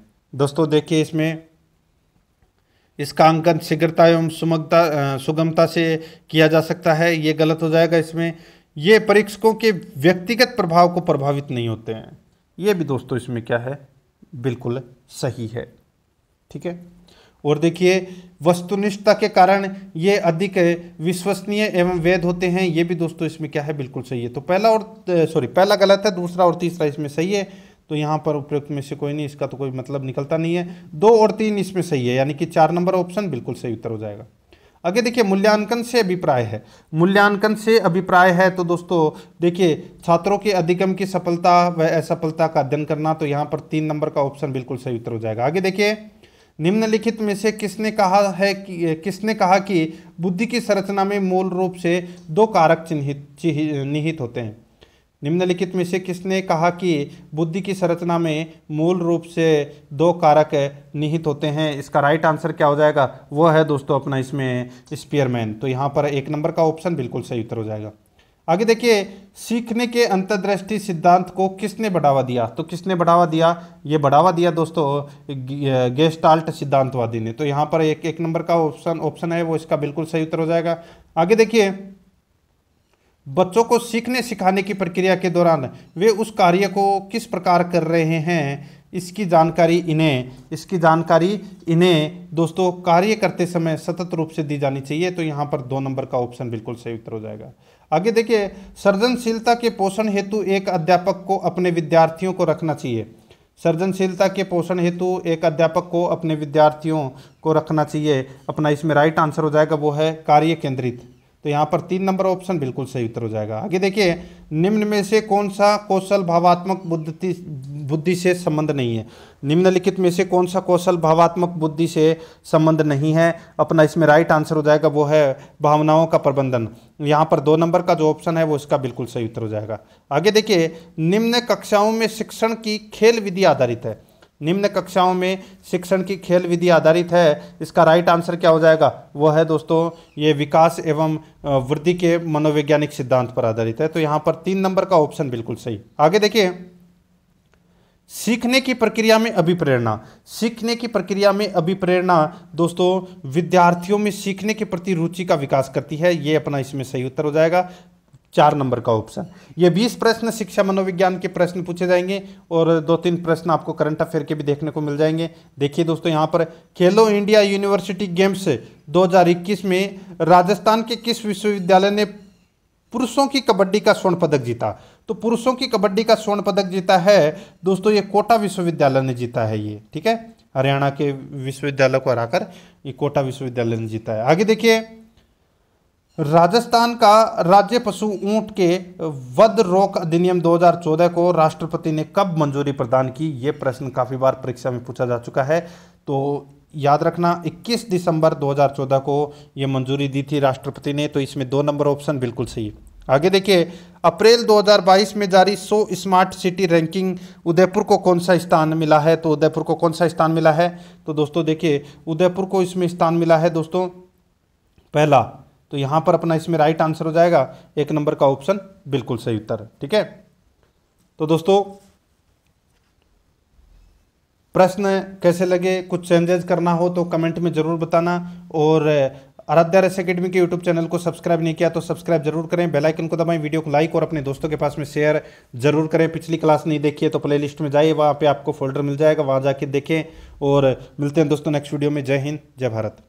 दोस्तों देखिए इसमें इसका अंकन शीघ्रता एवं सुमगता सुगमता से किया जा सकता है ये गलत हो जाएगा इसमें ये परीक्षकों के व्यक्तिगत प्रभाव को प्रभावित नहीं होते हैं ये भी दोस्तों इसमें क्या है बिल्कुल सही है ठीक है और देखिए वस्तुनिष्ठता के कारण ये अधिक विश्वसनीय एवं वैध होते हैं ये भी दोस्तों इसमें क्या है बिल्कुल सही है तो पहला और सॉरी पहला गलत है दूसरा और तीसरा इसमें सही है तो यहाँ पर उपयुक्त में से कोई नहीं इसका तो कोई मतलब निकलता नहीं है दो और तीन इसमें सही है यानी कि चार नंबर ऑप्शन बिल्कुल सही उत्तर हो जाएगा आगे देखिए मूल्यांकन से अभिप्राय है मूल्यांकन से अभिप्राय है तो दोस्तों देखिए छात्रों के अधिगम की सफलता व असफलता का अध्ययन करना तो यहाँ पर तीन नंबर का ऑप्शन बिल्कुल सही उत्तर हो जाएगा आगे देखिए निम्नलिखित में से किसने कहा है कि किसने कहा कि बुद्धि की संरचना में मूल रूप से दो कारक चिन्हित निहित होते हैं निम्नलिखित में से किसने कहा कि बुद्धि की संरचना में मूल रूप से दो कारक निहित होते हैं इसका राइट आंसर क्या हो जाएगा वह है दोस्तों अपना इसमें स्पियरमैन तो यहाँ पर एक नंबर का ऑप्शन बिल्कुल सही उत्तर हो जाएगा आगे देखिए सीखने के अंतर्दृष्टि सिद्धांत को किसने बढ़ावा दिया तो किसने बढ़ावा दिया ये बढ़ावा दिया दोस्तों गेस्टाल्ट सिद्धांतवादी ने तो यहाँ पर एक एक नंबर का ऑप्शन ऑप्शन है वो इसका बिल्कुल सही उत्तर हो जाएगा आगे देखिए बच्चों को सीखने सिखाने की प्रक्रिया के दौरान वे उस कार्य को किस प्रकार कर रहे हैं इसकी जानकारी इन्हें इसकी जानकारी इन्हें दोस्तों कार्य करते समय सतत रूप से दी जानी चाहिए तो यहाँ पर दो नंबर का ऑप्शन बिल्कुल सही उत्तर हो जाएगा आगे देखिए सृजनशीलता के पोषण हेतु एक अध्यापक को अपने विद्यार्थियों को रखना चाहिए सृजनशीलता के पोषण हेतु एक अध्यापक को अपने विद्यार्थियों को रखना चाहिए अपना इसमें राइट आंसर हो जाएगा वो है कार्य केंद्रित तो यहाँ पर तीन नंबर ऑप्शन बिल्कुल सही उत्तर हो जाएगा आगे देखिए निम्न में से कौन सा कौशल भावात्मक बुद्धि बुद्धि से संबंध नहीं है निम्नलिखित में से कौन सा कौशल भावात्मक बुद्धि से संबंध नहीं है अपना इसमें राइट आंसर हो जाएगा वो है भावनाओं का प्रबंधन यहाँ पर दो नंबर का जो ऑप्शन है वो इसका बिल्कुल सही उत्तर हो जाएगा आगे देखिए निम्न कक्षाओं में शिक्षण की खेल विधि आधारित है निम्न कक्षाओं में शिक्षण की खेल विधि आधारित है इसका राइट आंसर क्या हो जाएगा वो है दोस्तों ये विकास एवं वृद्धि के मनोवैज्ञानिक सिद्धांत पर आधारित है तो यहाँ पर तीन नंबर का ऑप्शन बिल्कुल सही आगे देखिए सीखने की प्रक्रिया में अभिप्रेरणा सीखने की प्रक्रिया में अभिप्रेरणा दोस्तों विद्यार्थियों में सीखने के प्रति रुचि का विकास करती है ये अपना इसमें सही उत्तर हो जाएगा चार नंबर का ऑप्शन ये बीस प्रश्न शिक्षा मनोविज्ञान के प्रश्न पूछे जाएंगे और दो तीन प्रश्न आपको करंट अफेयर के भी देखने को मिल जाएंगे देखिए दोस्तों यहाँ पर खेलो इंडिया यूनिवर्सिटी गेम्स 2021 में राजस्थान के किस विश्वविद्यालय ने पुरुषों की कबड्डी का स्वर्ण पदक जीता तो पुरुषों की कबड्डी का स्वर्ण पदक जीता है दोस्तों ये कोटा विश्वविद्यालय ने जीता है ये ठीक है हरियाणा के विश्वविद्यालय को हराकर ये कोटा विश्वविद्यालय ने जीता है आगे देखिए राजस्थान का राज्य पशु ऊंट के वध रोक अधिनियम 2014 को राष्ट्रपति ने कब मंजूरी प्रदान की ये प्रश्न काफ़ी बार परीक्षा में पूछा जा चुका है तो याद रखना 21 दिसंबर 2014 को ये मंजूरी दी थी राष्ट्रपति ने तो इसमें दो नंबर ऑप्शन बिल्कुल सही है आगे देखिए अप्रैल 2022 में जारी 100 स्मार्ट सिटी रैंकिंग उदयपुर को कौन सा स्थान मिला है तो उदयपुर को कौन सा स्थान मिला है तो दोस्तों देखिए उदयपुर को इसमें स्थान मिला है दोस्तों पहला तो यहां पर अपना इसमें राइट आंसर हो जाएगा एक नंबर का ऑप्शन बिल्कुल सही उत्तर ठीक है तो दोस्तों प्रश्न कैसे लगे कुछ चेंजेस करना हो तो कमेंट में ज़रूर बताना और आराध्या रेस अकेडमी के यूट्यूब चैनल को सब्सक्राइब नहीं किया तो सब्सक्राइब जरूर करें बेल आइकन को दबाएं वीडियो को लाइक और अपने दोस्तों के पास में शेयर जरूर करें पिछली क्लास नहीं देखी है तो प्लेलिस्ट में जाइए वहाँ पे आपको फोल्डर मिल जाएगा वहाँ जाके देखें और मिलते हैं दोस्तों नेक्स्ट वीडियो में जय हिंद जय भारत